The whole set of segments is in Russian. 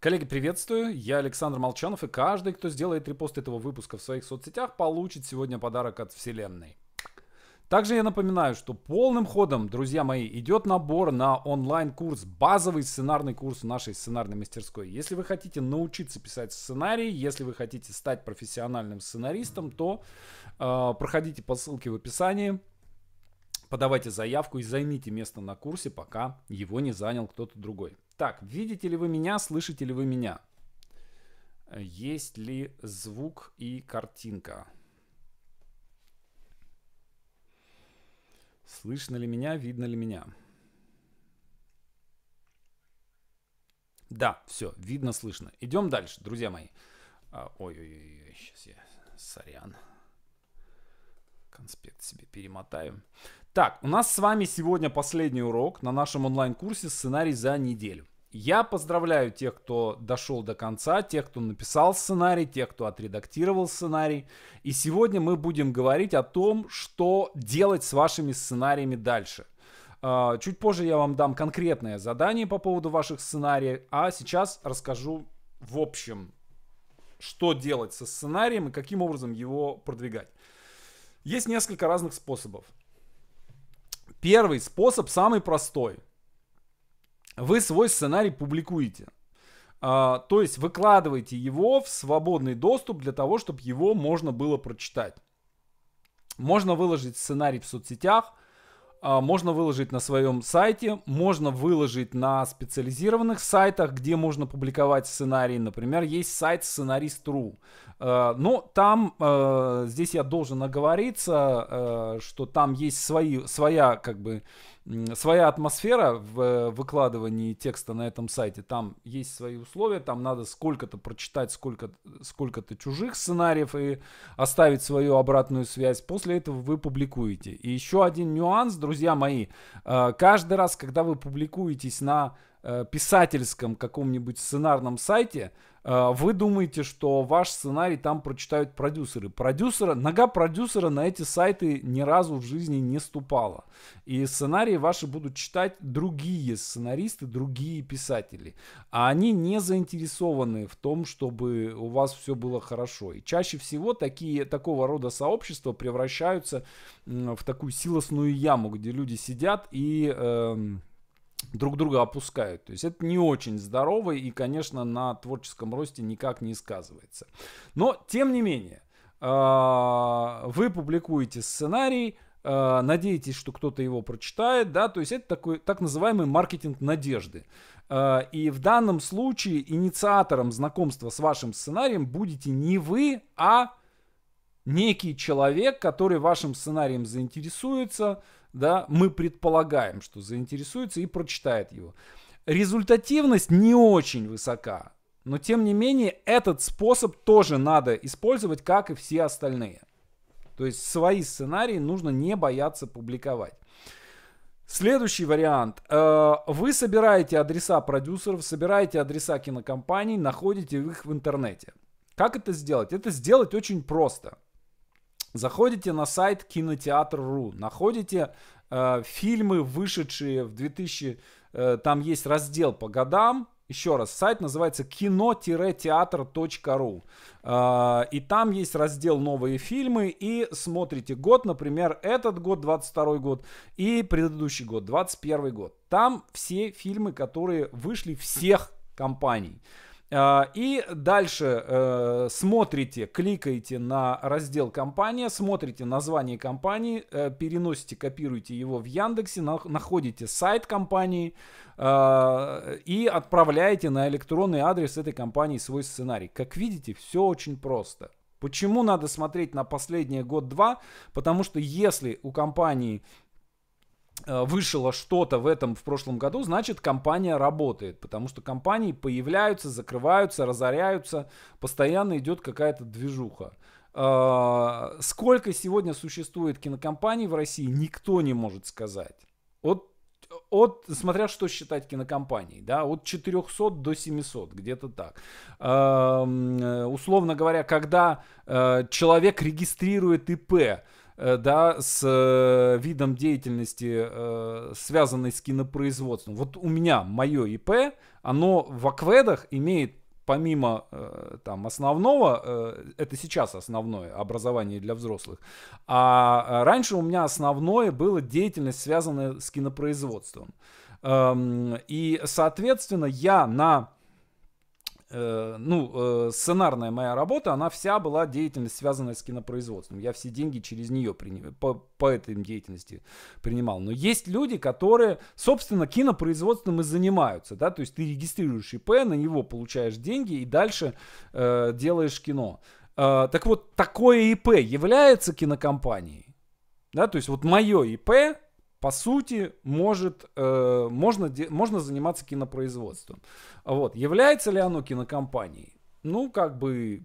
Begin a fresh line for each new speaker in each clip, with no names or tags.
Коллеги, приветствую. Я Александр Молчанов, и каждый, кто сделает репост этого выпуска в своих соцсетях, получит сегодня подарок от Вселенной. Также я напоминаю, что полным ходом, друзья мои, идет набор на онлайн-курс, базовый сценарный курс в нашей сценарной мастерской. Если вы хотите научиться писать сценарий, если вы хотите стать профессиональным сценаристом, то э, проходите по ссылке в описании, подавайте заявку и займите место на курсе, пока его не занял кто-то другой. Так, видите ли вы меня, слышите ли вы меня? Есть ли звук и картинка? Слышно ли меня, видно ли меня? Да, все, видно, слышно. Идем дальше, друзья мои. А, Ой-ой-ой, сейчас я, сорян, конспект себе перемотаю. Так, у нас с вами сегодня последний урок на нашем онлайн-курсе «Сценарий за неделю». Я поздравляю тех, кто дошел до конца, тех, кто написал сценарий, тех, кто отредактировал сценарий. И сегодня мы будем говорить о том, что делать с вашими сценариями дальше. А, чуть позже я вам дам конкретное задание по поводу ваших сценариев, а сейчас расскажу в общем, что делать со сценарием и каким образом его продвигать. Есть несколько разных способов. Первый способ, самый простой. Вы свой сценарий публикуете. А, то есть выкладываете его в свободный доступ для того, чтобы его можно было прочитать. Можно выложить сценарий в соцсетях – а, можно выложить на своем сайте, можно выложить на специализированных сайтах, где можно публиковать сценарий, Например, есть сайт сценарист.ру. Э, Но ну, там, э, здесь я должен оговориться, э, что там есть свои, своя как бы своя атмосфера в э, выкладывании текста на этом сайте. Там есть свои условия, там надо сколько-то прочитать, сколько, сколько-то чужих сценариев и оставить свою обратную связь. После этого вы публикуете. И еще один нюанс, друзья мои. Э, каждый раз, когда вы публикуетесь на Э, писательском каком-нибудь сценарном сайте, э, вы думаете, что ваш сценарий там прочитают продюсеры. Продюсера, нога продюсера на эти сайты ни разу в жизни не ступала. И сценарии ваши будут читать другие сценаристы, другие писатели. А они не заинтересованы в том, чтобы у вас все было хорошо. И чаще всего такие, такого рода сообщества превращаются в такую силосную яму, где люди сидят и... Эм, друг друга опускают. То есть это не очень здорово и, конечно, на творческом росте никак не сказывается. Но, тем не менее, а, вы публикуете сценарий, а, надеетесь, что кто-то его прочитает, да, то есть это такой так называемый маркетинг надежды. А, и в данном случае инициатором знакомства с вашим сценарием будете не вы, а некий человек, который вашим сценарием заинтересуется, да, мы предполагаем, что заинтересуется и прочитает его. Результативность не очень высока, но тем не менее этот способ тоже надо использовать, как и все остальные. То есть свои сценарии нужно не бояться публиковать. Следующий вариант. Э, вы собираете адреса продюсеров, собираете адреса кинокомпаний, находите их в интернете. Как это сделать? Это сделать очень просто. Заходите на сайт кинотеатр.ру, находите э, фильмы, вышедшие в 2000... Э, там есть раздел по годам, еще раз, сайт называется кино-театр.ру. Э, и там есть раздел «Новые фильмы» и смотрите год, например, этот год, 22 год, и предыдущий год, 21 год. Там все фильмы, которые вышли всех компаний. А, и дальше э, смотрите, кликаете на раздел «Компания», смотрите название компании, э, переносите, копируете его в Яндексе, находите сайт компании а, и отправляете на электронный адрес этой компании свой сценарий. Как видите, все очень просто. Почему надо смотреть на последние год-два? Потому что если у компании Э, вышло что-то в этом в прошлом году, значит компания работает, потому что компании появляются, закрываются, разоряются, постоянно идет какая-то движуха. Э, сколько сегодня существует кинокомпаний в России, никто не может сказать. От, от смотря что считать кинокомпанией, да, от 400 до 700, где-то так. Эм, э, условно говоря, когда человек регистрирует ИП, Э, да, с э, видом деятельности, э, связанной с кинопроизводством. Вот у меня мое ИП, оно в акведах имеет помимо там основного, это сейчас основное образование для взрослых, а раньше у меня основное было деятельность, связанная с кинопроизводством. Эм, и, соответственно, я на Э, ну, э, сценарная моя работа, она вся была деятельность, связанная с кинопроизводством. Я все деньги через нее принимал, по, по этой деятельности принимал. Но есть люди, которые, собственно, кинопроизводством и занимаются, да, то есть ты регистрируешь ИП, на него получаешь деньги и дальше э, делаешь кино. Э, так вот, такое ИП является кинокомпанией? Да, то есть вот мое ИП, по сути, может, э, можно, де, можно заниматься кинопроизводством. Вот. Является ли оно кинокомпанией? Ну, как бы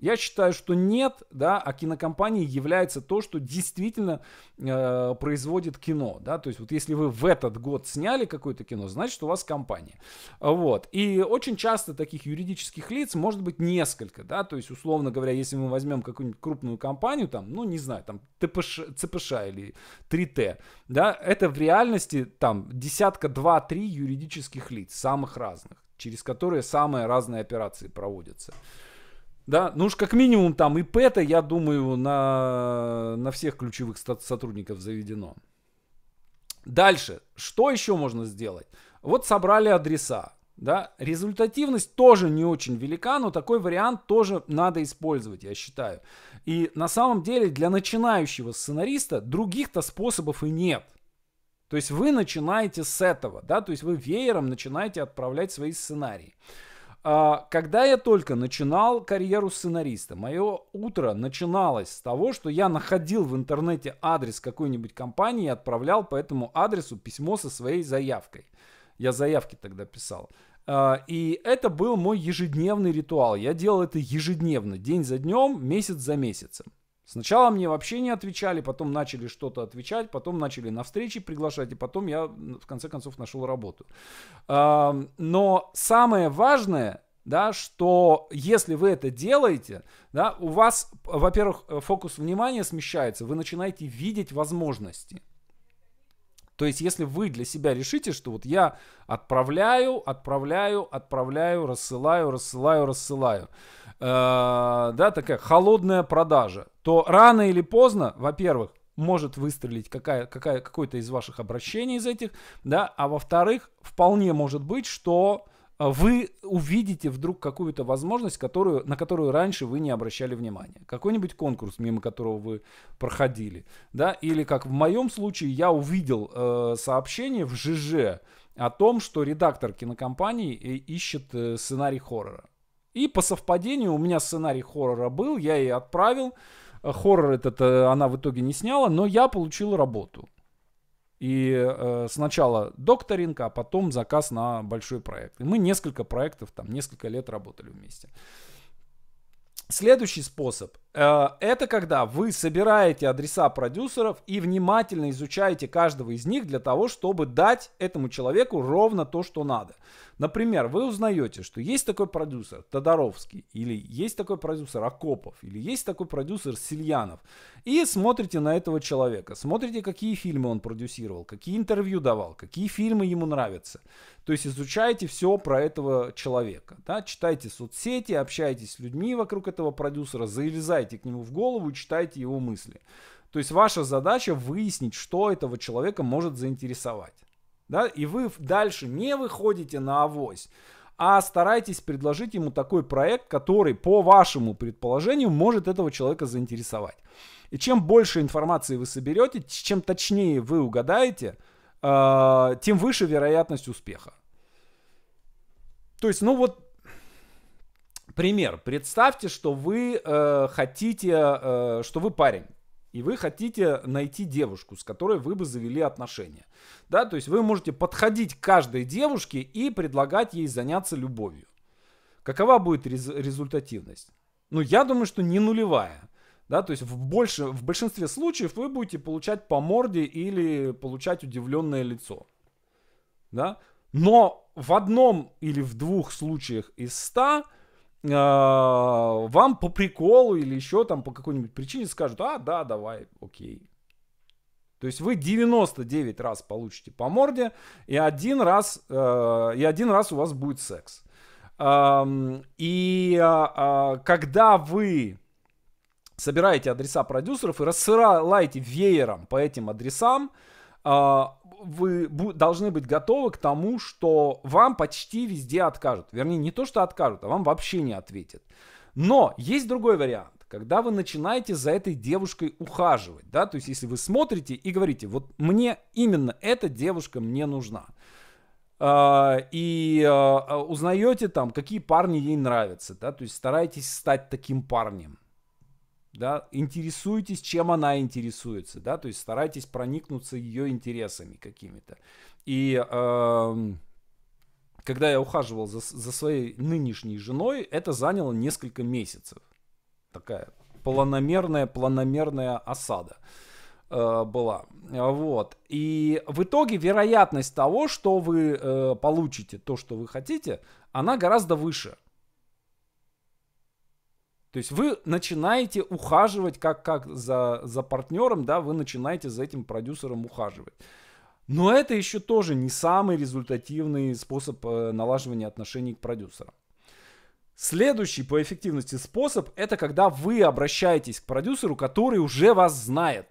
я считаю, что нет, да, а кинокомпанией является то, что действительно э, производит кино, да, то есть вот если вы в этот год сняли какое-то кино, значит у вас компания, вот. И очень часто таких юридических лиц может быть несколько, да, то есть условно говоря, если мы возьмем какую-нибудь крупную компанию, там, ну не знаю, там ТПШ, ЦПШ или 3Т, да, это в реальности там десятка два-три юридических лиц самых разных, через которые самые разные операции проводятся. Да, ну уж как минимум там и ПЭТа, я думаю, на, на всех ключевых сотрудников заведено. Дальше, что еще можно сделать? Вот собрали адреса, да, результативность тоже не очень велика, но такой вариант тоже надо использовать, я считаю. И на самом деле для начинающего сценариста других-то способов и нет. То есть вы начинаете с этого, да, то есть вы веером начинаете отправлять свои сценарии. А, когда я только начинал карьеру сценариста, мое утро начиналось с того, что я находил в интернете адрес какой-нибудь компании и отправлял по этому адресу письмо со своей заявкой. Я заявки тогда писал. А, и это был мой ежедневный ритуал. Я делал это ежедневно, день за днем, месяц за месяцем. Сначала мне вообще не отвечали, потом начали что-то отвечать, потом начали на встречи приглашать, и потом я в конце концов нашел работу. Но самое важное, да, что если вы это делаете, да, у вас, во-первых, фокус внимания смещается, вы начинаете видеть возможности. То есть, если вы для себя решите, что вот я отправляю, отправляю, отправляю, рассылаю, рассылаю, рассылаю, э, да, такая холодная продажа, то рано или поздно, во-первых, может выстрелить какая, какая, какое-то из ваших обращений из этих, да, а во-вторых, вполне может быть, что а вы увидите вдруг какую-то возможность, которую, на которую раньше вы не обращали внимания. Какой-нибудь конкурс, мимо которого вы проходили. Да? Или как в моем случае я увидел э, сообщение в ЖЖ о том, что редактор кинокомпании э, ищет э, сценарий хоррора. И по совпадению у меня сценарий хоррора был, я ей отправил. Э, хоррор этот э, она в итоге не сняла, но я получил работу. И э, сначала докторинг, а потом заказ на большой проект. И мы несколько проектов, там несколько лет работали вместе. Следующий способ э, – это когда вы собираете адреса продюсеров и внимательно изучаете каждого из них для того, чтобы дать этому человеку ровно то, что надо. Например, вы узнаете, что есть такой продюсер Тодоровский, или есть такой продюсер Акопов, или есть такой продюсер Сильянов. И смотрите на этого человека, смотрите, какие фильмы он продюсировал, какие интервью давал, какие фильмы ему нравятся. То есть изучайте все про этого человека. Да? Читайте соцсети, общайтесь с людьми вокруг этого продюсера, залезайте к нему в голову, читайте его мысли. То есть ваша задача выяснить, что этого человека может заинтересовать да, и вы дальше не выходите на авось, а старайтесь предложить ему такой проект, который, по вашему предположению, может этого человека заинтересовать. И чем больше информации вы соберете, чем точнее вы угадаете, а, тем выше вероятность успеха. То есть, ну вот, пример. Представьте, что вы э, хотите, э, что вы парень и вы хотите найти девушку, с которой вы бы завели отношения. Да, то есть вы можете подходить к каждой девушке и предлагать ей заняться любовью. Какова будет рез результативность? Ну, я думаю, что не нулевая. Да, то есть в, больше, в большинстве случаев вы будете получать по морде или получать удивленное лицо. Да? Но в одном или в двух случаях из ста – а, вам по приколу или еще там по какой-нибудь причине скажут, а, да, давай, окей. То есть вы 99 раз получите по морде, и один раз, э, и один раз у вас будет секс. и а, а, когда вы собираете адреса продюсеров и рассылаете веером по этим адресам, а, вы должны быть готовы к тому, что вам почти везде откажут. Вернее, не то, что откажут, а вам вообще не ответят. Но есть другой вариант когда вы начинаете за этой девушкой ухаживать, да, то есть если вы смотрите и говорите, вот мне именно эта девушка мне нужна, а, и а, узнаете там, какие парни ей нравятся, да, то есть старайтесь стать таким парнем да, интересуйтесь, чем она интересуется, да, то есть старайтесь проникнуться ее интересами какими-то. И э, когда я ухаживал за, за своей нынешней женой, это заняло несколько месяцев. Такая планомерная, планомерная осада э, была. Вот. И в итоге вероятность того, что вы э, получите то, что вы хотите, она гораздо выше. То есть вы начинаете ухаживать как, как за, за партнером, да, вы начинаете за этим продюсером ухаживать. Но это еще тоже не самый результативный способ э, налаживания отношений к продюсерам. Следующий по эффективности способ – это когда вы обращаетесь к продюсеру, который уже вас знает.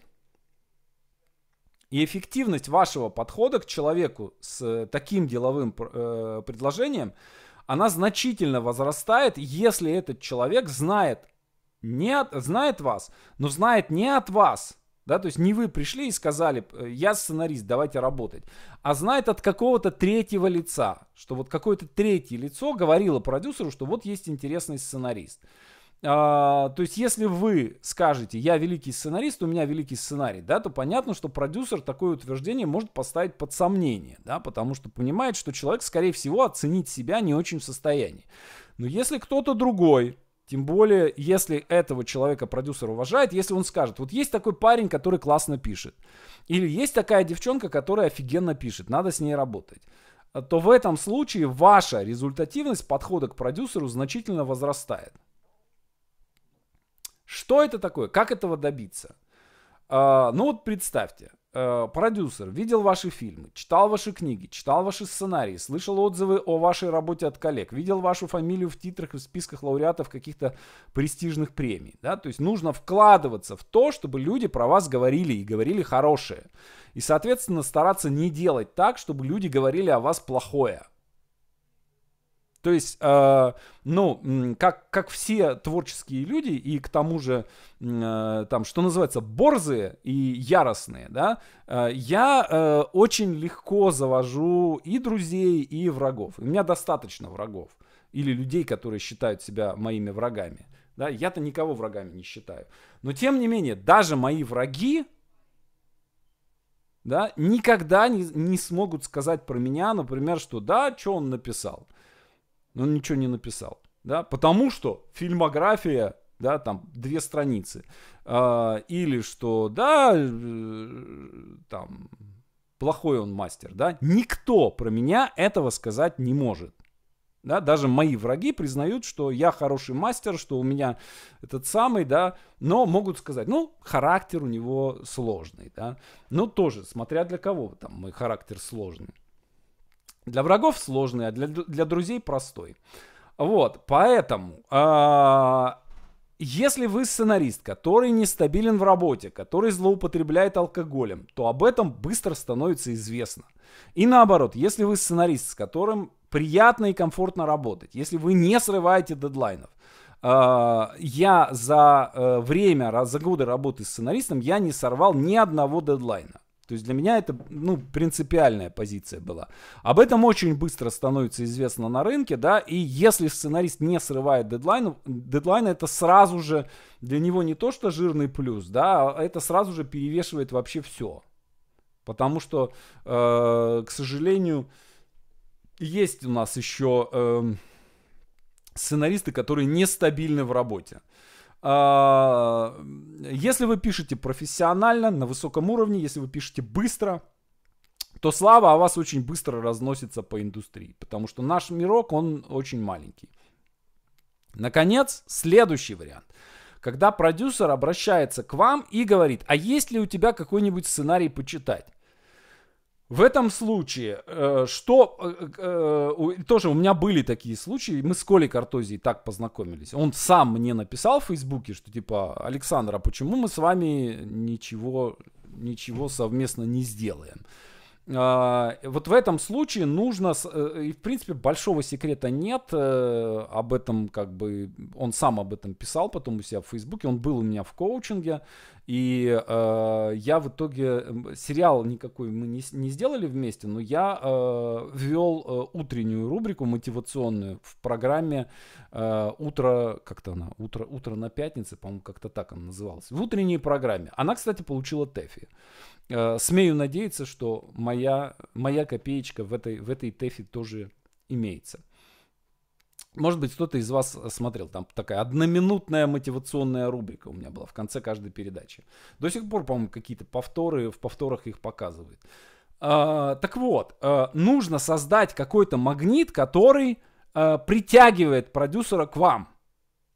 И эффективность вашего подхода к человеку с э, таким деловым э, предложением – она значительно возрастает, если этот человек знает, не от, знает вас, но знает не от вас, да, то есть не вы пришли и сказали, «Э, я сценарист, давайте работать, а знает от какого-то третьего лица, что вот какое-то третье лицо говорило продюсеру, что вот есть интересный сценарист. А, то есть, если вы скажете, я великий сценарист, у меня великий сценарий, да, то понятно, что продюсер такое утверждение может поставить под сомнение, да, потому что понимает, что человек, скорее всего, оценить себя не очень в состоянии. Но если кто-то другой, тем более, если этого человека продюсер уважает, если он скажет, вот есть такой парень, который классно пишет, или есть такая девчонка, которая офигенно пишет, надо с ней работать то в этом случае ваша результативность подхода к продюсеру значительно возрастает. Что это такое? Как этого добиться? А, ну вот представьте, а, продюсер видел ваши фильмы, читал ваши книги, читал ваши сценарии, слышал отзывы о вашей работе от коллег, видел вашу фамилию в титрах и в списках лауреатов каких-то престижных премий. Да? То есть нужно вкладываться в то, чтобы люди про вас говорили и говорили хорошее. И, соответственно, стараться не делать так, чтобы люди говорили о вас плохое. То есть, э, ну, как, как все творческие люди, и к тому же, э, там, что называется, борзые и яростные, да, э, я э, очень легко завожу и друзей, и врагов. У меня достаточно врагов или людей, которые считают себя моими врагами. Да, я-то никого врагами не считаю. Но тем не менее, даже мои враги, да, никогда не, не смогут сказать про меня, например, что да, что он написал но ничего не написал. Да? Потому что фильмография, да, там две страницы. А, или что, да, э, там, плохой он мастер, да. Никто про меня этого сказать не может. Да, даже мои враги признают, что я хороший мастер, что у меня этот самый, да, но могут сказать, ну, характер у него сложный, да. Но ну, тоже, смотря для кого там мой характер сложный. Для врагов сложный, а для, для друзей простой. Вот, поэтому, а, если вы сценарист, который нестабилен в работе, который злоупотребляет алкоголем, то об этом быстро становится известно. И наоборот, если вы сценарист, с которым приятно и комфортно работать, если вы не срываете дедлайнов, а, я за э, время, за годы работы с сценаристом, я не сорвал ни одного дедлайна. То есть для меня это ну, принципиальная позиция была. Об этом очень быстро становится известно на рынке, да, и если сценарист не срывает дедлайн, дедлайн это сразу же для него не то что жирный плюс, да, а это сразу же перевешивает вообще все. Потому что, э, к сожалению, есть у нас еще э, эм, сценаристы, которые нестабильны в работе. А, если вы пишете профессионально, на высоком уровне, если вы пишете быстро, то слава о вас очень быстро разносится по индустрии, потому что наш мирок, он очень маленький. Наконец, следующий вариант. Когда продюсер обращается к вам и говорит, а есть ли у тебя какой-нибудь сценарий почитать? В этом случае, э, что э, э, тоже у меня были такие случаи, мы с Колей Картозией так познакомились. Он сам мне написал в Фейсбуке, что типа, Александр, а почему мы с вами ничего, ничего совместно не сделаем? А, вот в этом случае нужно, э, и в принципе большого секрета нет, э, об этом как бы, он сам об этом писал потом у себя в Фейсбуке, он был у меня в коучинге, и э, я в итоге, сериал никакой мы не, не сделали вместе, но я э, ввел э, утреннюю рубрику мотивационную в программе э, «Утро», как-то она, «Утро, «Утро на пятнице», по-моему, как-то так она называлась, в утренней программе. Она, кстати, получила ТЭФИ. Э, смею надеяться, что моя, моя копеечка в этой, в этой тэфи тоже имеется. Может быть, кто-то из вас смотрел, там такая одноминутная мотивационная рубрика у меня была в конце каждой передачи. До сих пор, по-моему, какие-то повторы, в повторах их показывают. А, так вот, э, нужно создать какой-то магнит, который э, притягивает продюсера к вам.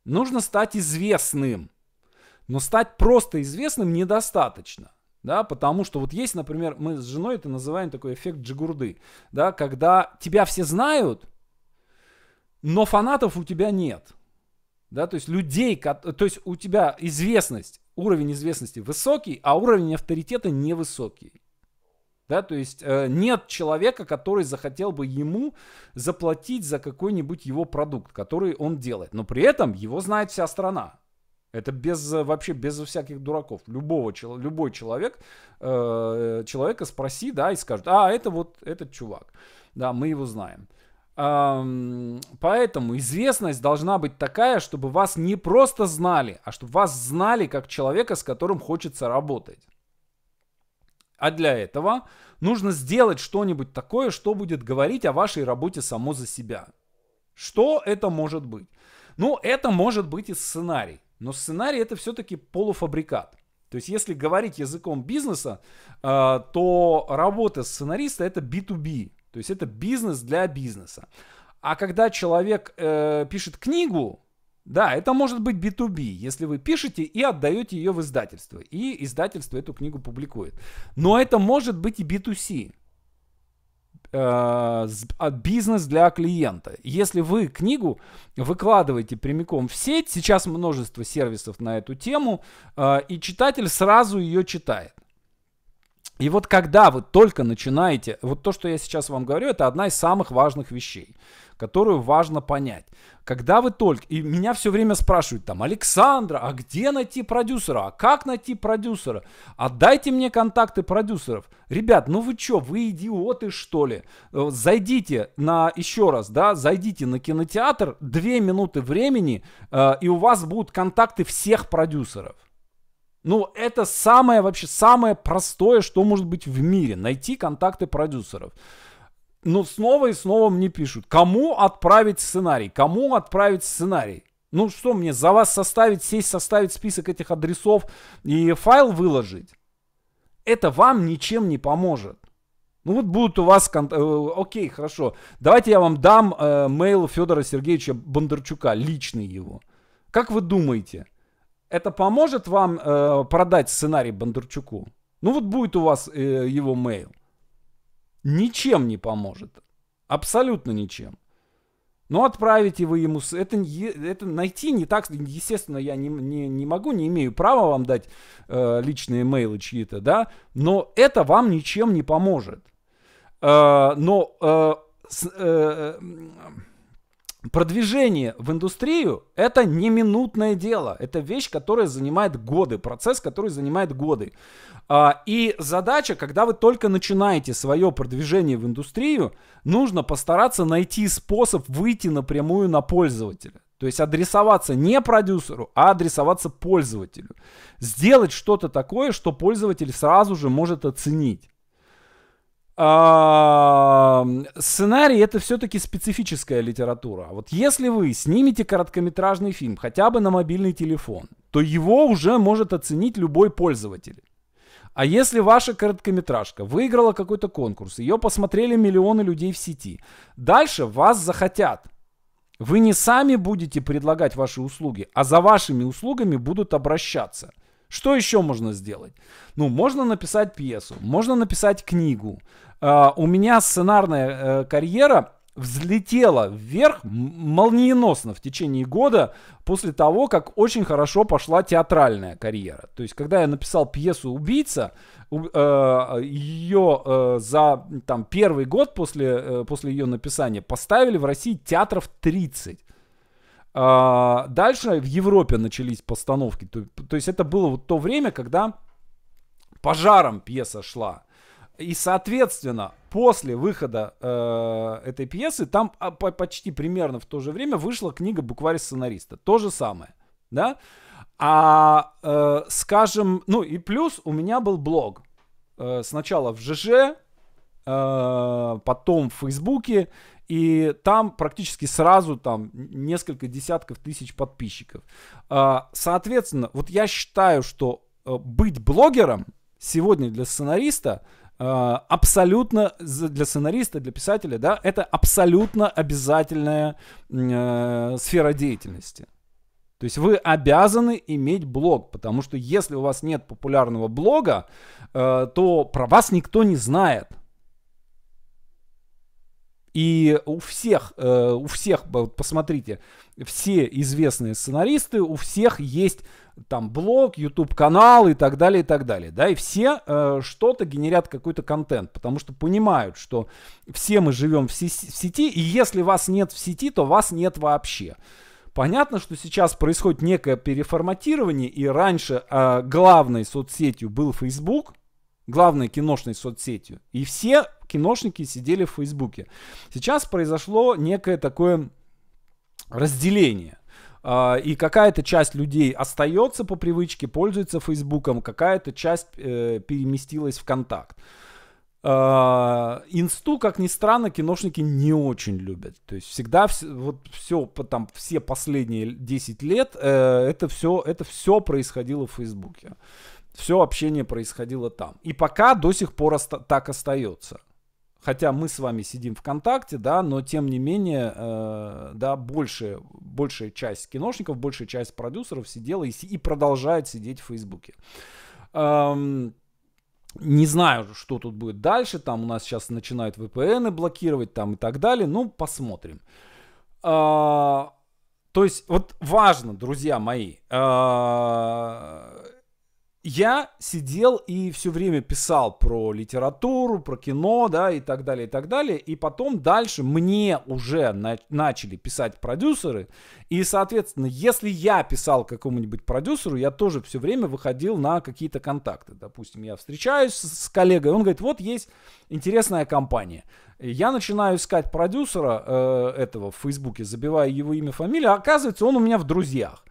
Нужно стать известным. Но стать просто известным недостаточно да, потому что вот есть, например, мы с женой это называем такой эффект джигурды, да, когда тебя все знают, но фанатов у тебя нет, да, то есть людей, то есть у тебя известность, уровень известности высокий, а уровень авторитета невысокий. Да, то есть э, нет человека, который захотел бы ему заплатить за какой-нибудь его продукт, который он делает. Но при этом его знает вся страна. Это без, вообще без всяких дураков. Любого, любой человек, э, человека спроси, да, и скажет, а, это вот этот чувак. Да, мы его знаем. Эм, поэтому известность должна быть такая, чтобы вас не просто знали, а чтобы вас знали как человека, с которым хочется работать. А для этого нужно сделать что-нибудь такое, что будет говорить о вашей работе само за себя. Что это может быть? Ну, это может быть и сценарий. Но сценарий это все-таки полуфабрикат. То есть, если говорить языком бизнеса, э, то работа сценариста это B2B. То есть это бизнес для бизнеса. А когда человек э, пишет книгу, да, это может быть B2B, если вы пишете и отдаете ее в издательство, и издательство эту книгу публикует. Но это может быть и B2C э, а, бизнес для клиента. Если вы книгу выкладываете прямиком в сеть, сейчас множество сервисов на эту тему, э, и читатель сразу ее читает. И вот когда вы только начинаете, вот то, что я сейчас вам говорю, это одна из самых важных вещей которую важно понять. Когда вы только... И меня все время спрашивают там, Александра, а где найти продюсера? А как найти продюсера? А дайте мне контакты продюсеров. Ребят, ну вы что, вы идиоты что ли? Э, зайдите на, еще раз, да, зайдите на кинотеатр, две минуты времени, э, и у вас будут контакты всех продюсеров. Ну, это самое вообще, самое простое, что может быть в мире. Найти контакты продюсеров ну, снова и снова мне пишут, кому отправить сценарий, кому отправить сценарий. Ну что мне, за вас составить, сесть, составить список этих адресов и файл выложить? Это вам ничем не поможет. Ну вот будут у вас... Кон... Э, окей, хорошо. Давайте я вам дам э, мейл Федора Сергеевича Бондарчука, личный его. Как вы думаете, это поможет вам э, продать сценарий Бондарчуку? Ну вот будет у вас э, его мейл ничем не поможет. Абсолютно ничем. Но отправите вы ему... Это, это найти не так... Естественно, я не, не, не могу, не имею права вам дать э, личные мейлы чьи-то, да? Но это вам ничем не поможет. Э, но... Э, с, э, э продвижение в индустрию – это не минутное дело. Это вещь, которая занимает годы, процесс, который занимает годы. А, и задача, когда вы только начинаете свое продвижение в индустрию, нужно постараться найти способ выйти напрямую на пользователя. То есть адресоваться не продюсеру, а адресоваться пользователю. Сделать что-то такое, что пользователь сразу же может оценить сценарий это все-таки специфическая литература. Вот если вы снимете короткометражный фильм хотя бы на мобильный телефон, то его уже может оценить любой пользователь. А если ваша короткометражка выиграла какой-то конкурс, ее посмотрели миллионы людей в сети, дальше вас захотят. Вы не сами будете предлагать ваши услуги, а за вашими услугами будут обращаться – что еще можно сделать? Ну, можно написать пьесу, можно написать книгу, а, у меня сценарная э, карьера взлетела вверх молниеносно в течение года после того, как очень хорошо пошла театральная карьера. То есть, когда я написал пьесу «Убийца», э, ее э, за там, первый год после, после ее написания поставили в России театров 30. А, дальше в Европе начались постановки. То, то есть это было вот то время, когда пожаром пьеса шла. И, соответственно, после выхода э, этой пьесы, там а, почти примерно в то же время вышла книга «Букварь сценариста». То же самое, да? А, э, скажем, ну и плюс у меня был блог. Э, сначала в ЖЖ, э, потом в Фейсбуке, и там практически сразу там несколько десятков тысяч подписчиков. Э, соответственно, вот я считаю, что э, быть блогером сегодня для сценариста – а, абсолютно для сценариста, для писателя, да, это абсолютно обязательная э, сфера деятельности. То есть вы обязаны иметь блог, потому что если у вас нет популярного блога, э, то про вас никто не знает. И у всех, э, у всех, вот посмотрите, все известные сценаристы, у всех есть там блог, YouTube канал и так далее, и так далее. Да, и все э, что-то генерят какой-то контент, потому что понимают, что все мы живем в, си- в сети, и если вас нет в сети, то вас нет вообще. Понятно, что сейчас происходит некое переформатирование, и раньше э, главной соцсетью был Facebook, главной киношной соцсетью, и все киношники сидели в Фейсбуке. Сейчас произошло некое такое разделение. А, и какая-то часть людей остается по привычке, пользуется Фейсбуком, какая-то часть э, переместилась в Контакт. А, инсту, как ни странно, киношники не очень любят. То есть всегда вот все, там, все последние 10 лет э, это, все, это все происходило в Фейсбуке. Все общение происходило там. И пока до сих пор так остается хотя мы с вами сидим ВКонтакте, да, но тем не менее, э, да, больше, большая часть киношников, большая часть продюсеров сидела и, и продолжает сидеть в Фейсбуке. Эм, не знаю, что тут будет дальше, там у нас сейчас начинают VPN блокировать, там и так далее, ну, посмотрим. Э, то есть, вот важно, друзья мои, э, я сидел и все время писал про литературу, про кино, да, и так далее, и так далее. И потом дальше мне уже на начали писать продюсеры. И, соответственно, если я писал какому-нибудь продюсеру, я тоже все время выходил на какие-то контакты. Допустим, я встречаюсь с, коллегой, он говорит, вот есть интересная компания. Я начинаю искать продюсера э, этого в Фейсбуке, забиваю его имя, фамилию, а оказывается, он у меня в друзьях.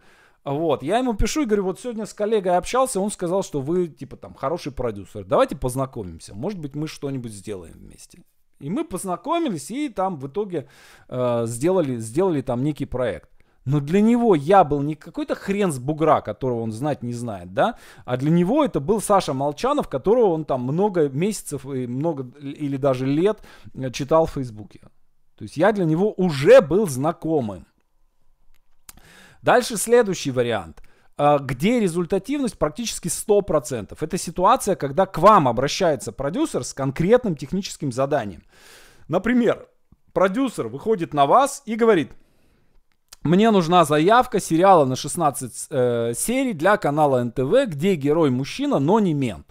Вот, я ему пишу и говорю, вот сегодня с коллегой общался, он сказал, что вы, типа, там, хороший продюсер, давайте познакомимся, может быть, мы что-нибудь сделаем вместе. И мы познакомились и там в итоге э, сделали, сделали там некий проект. Но для него я был не какой-то хрен с бугра, которого он знать не знает, да, а для него это был Саша Молчанов, которого он там много месяцев и много или даже лет э, читал в Фейсбуке. То есть я для него уже был знакомым. Дальше следующий вариант а, где результативность практически 100%. Это ситуация, когда к вам обращается продюсер с конкретным техническим заданием. Например, продюсер выходит на вас и говорит, мне нужна заявка сериала на 16 э, серий для канала НТВ, где герой мужчина, но не мент.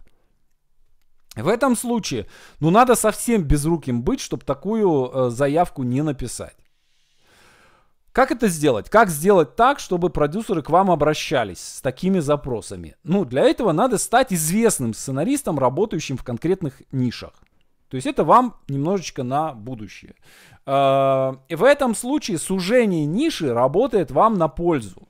В этом случае, ну надо совсем безруким быть, чтобы такую э, заявку не написать. Как это сделать? Как сделать так, чтобы продюсеры к вам обращались с такими запросами? Ну, для этого надо стать известным сценаристом, работающим в конкретных нишах. То есть это вам немножечко на будущее. Э, в этом случае сужение ниши работает вам на пользу.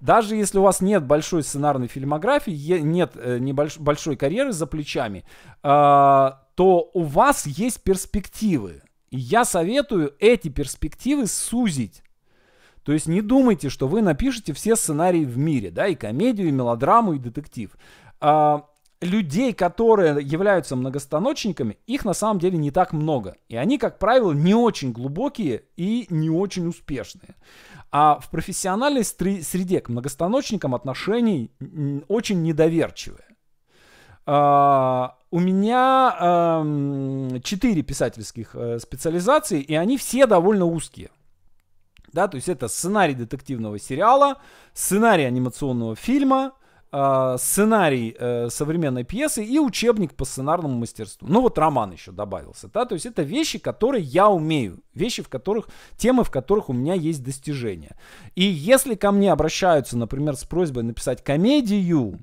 Даже если у вас нет большой сценарной фильмографии, нет э, небольшой карьеры за плечами, э, то у вас есть перспективы. И я советую эти перспективы сузить. То есть не думайте, что вы напишете все сценарии в мире, да, и комедию, и мелодраму, и детектив. А, людей, которые являются многостаночниками, их на самом деле не так много. И они, как правило, не очень глубокие и не очень успешные. А в профессиональной среде к многостаночникам отношений очень недоверчивые. А, у меня эм, четыре писательских э, специализации, и они все довольно узкие. Да, то есть это сценарий детективного сериала, сценарий анимационного фильма, э, сценарий э, современной пьесы и учебник по сценарному мастерству. Ну вот роман еще добавился, да, то есть это вещи, которые я умею, вещи, в которых, темы, в которых у меня есть достижения. И если ко мне обращаются, например, с просьбой написать комедию,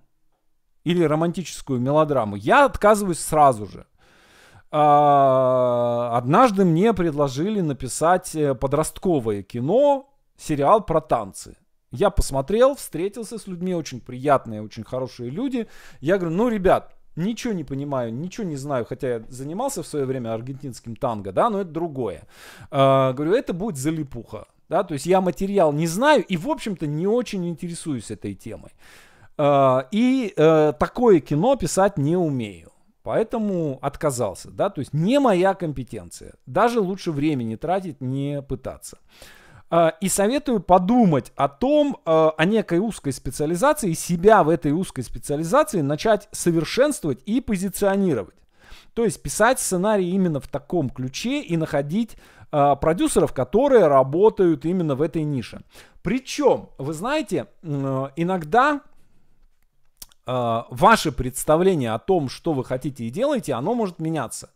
или романтическую мелодраму. Я отказываюсь сразу же. А, однажды мне предложили написать э, подростковое кино, сериал про танцы. Я посмотрел, встретился с людьми, очень приятные, очень хорошие люди. Я говорю, ну, ребят, ничего не понимаю, ничего не знаю, хотя я занимался в свое время аргентинским танго, да, но это другое. А, говорю, это будет залипуха, да, то есть я материал не знаю и, в общем-то, не очень интересуюсь этой темой. Э, и э, такое кино писать не умею. Поэтому отказался, да, то есть не моя компетенция. Даже лучше времени тратить, не пытаться. Э, и советую подумать о том, о некой узкой специализации, себя в этой узкой специализации начать совершенствовать и позиционировать. То есть писать сценарий именно в таком ключе и находить продюсеров, которые работают именно в этой нише. Причем, вы знаете, иногда э, ваше представление о том, что вы хотите и делаете, оно может меняться.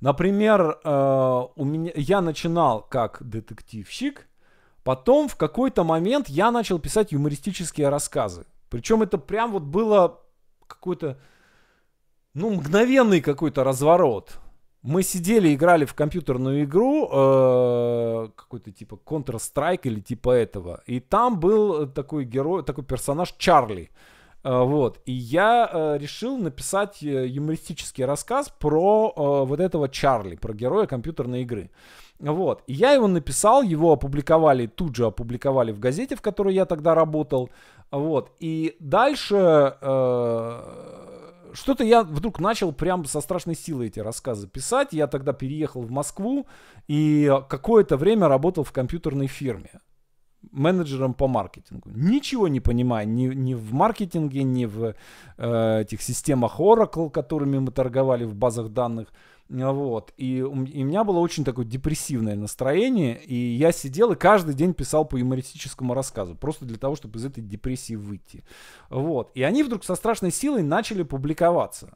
Например, э, у меня, я начинал как детективщик, потом в какой-то момент я начал писать юмористические рассказы. Причем это прям вот было какой-то, ну, мгновенный какой-то разворот. Мы сидели, играли в компьютерную игру, э, какой-то типа Counter-Strike или типа этого. И там был такой герой, такой персонаж Чарли. А, вот. И я э, решил написать э, юмористический рассказ про э, вот этого Чарли, про героя компьютерной игры. Вот. И я его написал, его опубликовали, тут же опубликовали в газете, в которой я тогда работал. Вот. И дальше что-то я вдруг начал прям со страшной силой эти рассказы писать. Я тогда переехал в Москву и какое-то время работал в компьютерной фирме менеджером по маркетингу. Ничего не понимаю ни, ни в маркетинге, ни в э, этих системах Oracle, которыми мы торговали в базах данных. Вот. И у, и у меня было очень такое депрессивное настроение, и я сидел и каждый день писал по юмористическому рассказу, просто для того, чтобы из этой депрессии выйти. Вот. И они вдруг со страшной силой начали публиковаться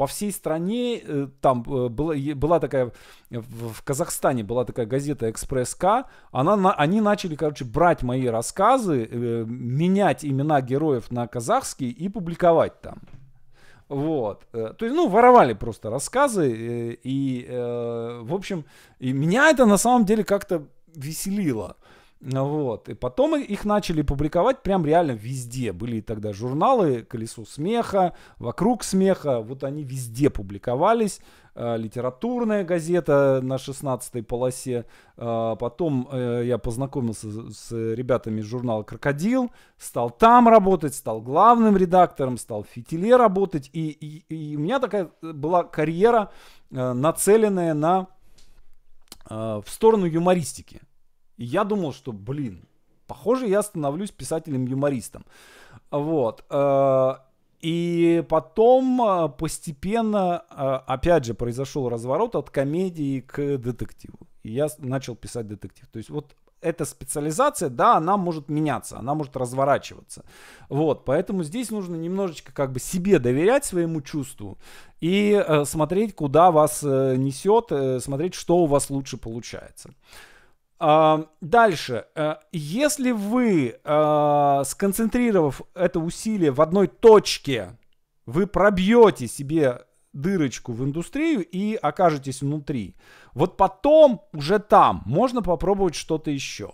по всей стране э, там э, была, была такая, в Казахстане была такая газета «Экспресс-К», она, они начали, короче, брать мои рассказы, э, менять имена героев на казахские и публиковать там. Вот. То есть, ну, воровали просто рассказы. И, в общем, и меня это на самом деле как-то веселило. Ну вот. И потом их начали публиковать прям реально везде. Были тогда журналы «Колесо смеха», «Вокруг смеха». Вот они везде публиковались. Э, Литературная газета на 16-й полосе. Э, потом э, я познакомился с ребятами из журнала «Крокодил». Стал там работать, стал главным редактором, стал в «Фитиле» работать. И, и, и у меня такая была карьера, нацеленная на в сторону юмористики. И я думал, что, блин, похоже, я становлюсь писателем-юмористом. Вот. Э, и потом э, постепенно, э, опять же, произошел разворот от комедии к детективу. И я начал писать детектив. То есть вот эта специализация, да, она может меняться, она может разворачиваться. Вот, поэтому здесь нужно немножечко как бы себе доверять своему чувству и э, смотреть, куда вас э, несет, э, смотреть, что у вас лучше получается. Дальше. Э, если вы, э, сконцентрировав это усилие в одной точке, вы пробьете себе дырочку в индустрию и окажетесь внутри. Вот потом уже там можно попробовать что-то еще.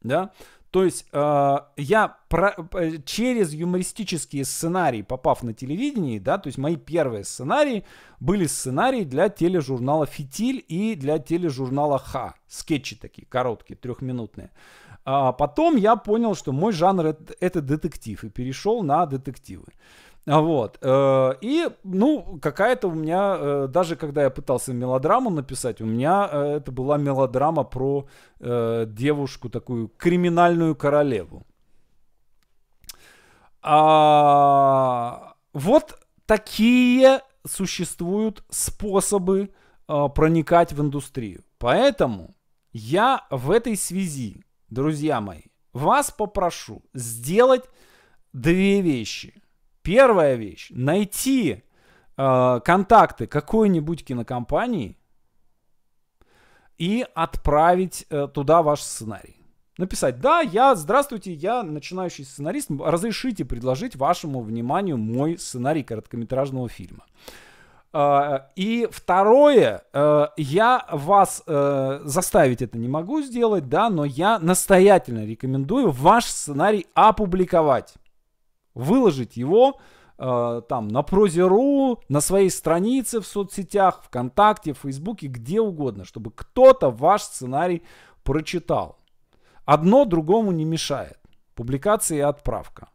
Да? То есть э, я про, э, через юмористические сценарии, попав на телевидение, да, то есть мои первые сценарии были сценарии для тележурнала «Фитиль» и для тележурнала «Ха». Скетчи такие, короткие, трехминутные. А потом я понял, что мой жанр это, это детектив, и перешел на детективы. А Вот. Э, и, ну, какая-то у меня, э, даже когда я пытался мелодраму написать, у меня э, это была мелодрама про девушку, такую криминальную королеву. А, вот такие существуют способы проникать в индустрию. Поэтому я в этой связи, друзья мои, вас попрошу сделать две вещи – Первая вещь. Найти э, контакты какой-нибудь кинокомпании и отправить э, туда ваш сценарий. Написать, да, я, здравствуйте, я начинающий сценарист, разрешите предложить вашему вниманию мой сценарий короткометражного фильма. Э, и второе, э, я вас э, заставить это не могу сделать, да, но я настоятельно рекомендую ваш сценарий опубликовать выложить его э, там на Прозе.ру, на своей странице в соцсетях, ВКонтакте, Фейсбуке, где угодно, чтобы кто-то ваш сценарий прочитал. Одно другому не мешает. Публикация и отправка.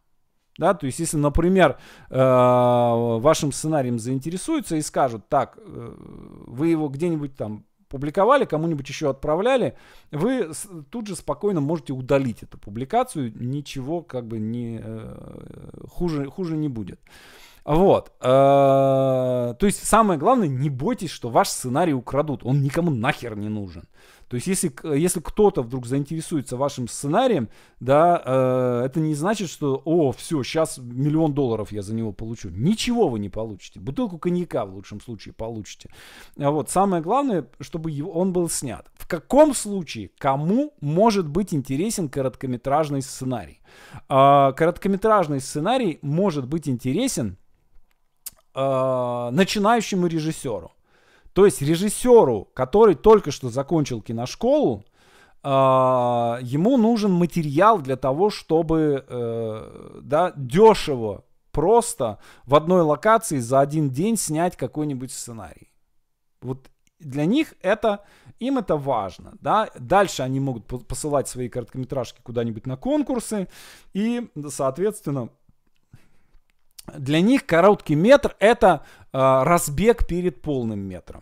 Да, то есть, если, например, э, вашим сценарием заинтересуются и скажут, так, э, вы его где-нибудь там публиковали, кому-нибудь еще отправляли, вы тут же спокойно можете удалить эту публикацию, ничего как бы не э, хуже, хуже не будет. Вот. Э, то есть самое главное, не бойтесь, что ваш сценарий украдут. Он никому нахер не нужен. То есть если, если кто-то вдруг заинтересуется вашим сценарием, да, э, это не значит, что, о, все, сейчас миллион долларов я за него получу. Ничего вы не получите. Бутылку коньяка в лучшем случае получите. А вот самое главное, чтобы его, он был снят. В каком случае кому может быть интересен короткометражный сценарий? Э, короткометражный сценарий может быть интересен э, начинающему режиссеру. То есть режиссеру, который только что закончил киношколу, а, ему нужен материал для того, чтобы э, да, дешево, просто в одной локации за один день снять какой-нибудь сценарий. Вот для них это, им это важно. Да? Дальше они могут посылать свои короткометражки куда-нибудь на конкурсы и, соответственно, для них короткий метр это э, разбег перед полным метром.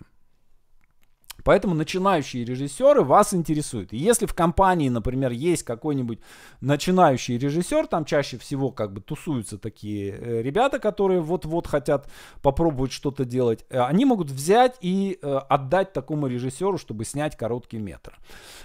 Поэтому начинающие режиссеры вас интересуют. И если в компании, например, есть какой-нибудь начинающий режиссер, там чаще всего как бы тусуются такие э, ребята, которые вот-вот хотят попробовать что-то делать, э, они могут взять и э, отдать такому режиссеру, чтобы снять короткий метр.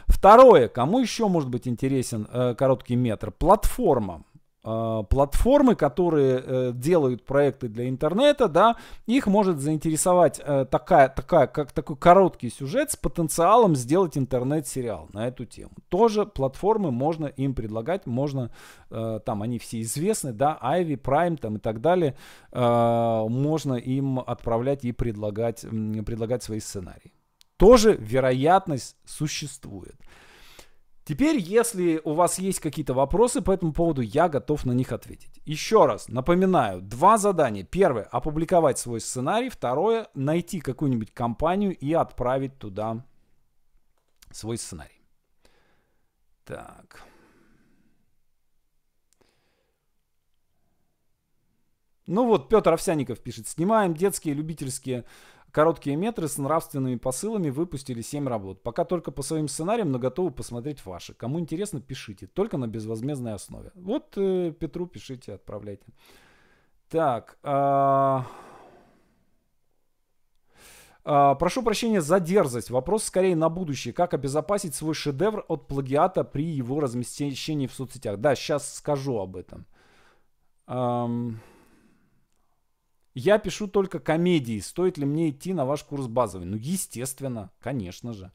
Второе, кому еще может быть интересен короткий метр? Платформам. А, платформы, которые э, делают проекты для интернета, да, их может заинтересовать э, такая, такая, как такой короткий сюжет с потенциалом сделать интернет-сериал на эту тему. Тоже платформы можно им предлагать, можно, э, там они все известны, да, Ivy, Prime там и так далее, можно им отправлять и предлагать, предлагать свои сценарии. Тоже вероятность существует. Теперь, если у вас есть какие-то вопросы по этому поводу, я готов на них ответить. Еще раз напоминаю, два задания. Первое – опубликовать свой сценарий. Второе – найти какую-нибудь компанию и отправить туда свой сценарий. Так. Ну вот, Петр Овсяников пишет, снимаем детские любительские короткие метры с нравственными посылами выпустили 7 работ. Пока только по своим сценариям, но готовы посмотреть ваши. Кому интересно, пишите. Только на безвозмездной основе. Вот э, Петру пишите, отправляйте. Так. Э... Прошу прощения за дерзость. Вопрос скорее на будущее. Как обезопасить свой шедевр от плагиата при его размещении в соцсетях? Да, сейчас скажу об этом. Эм... Я пишу только комедии. Стоит ли мне идти на ваш курс базовый? Ну, естественно, конечно же.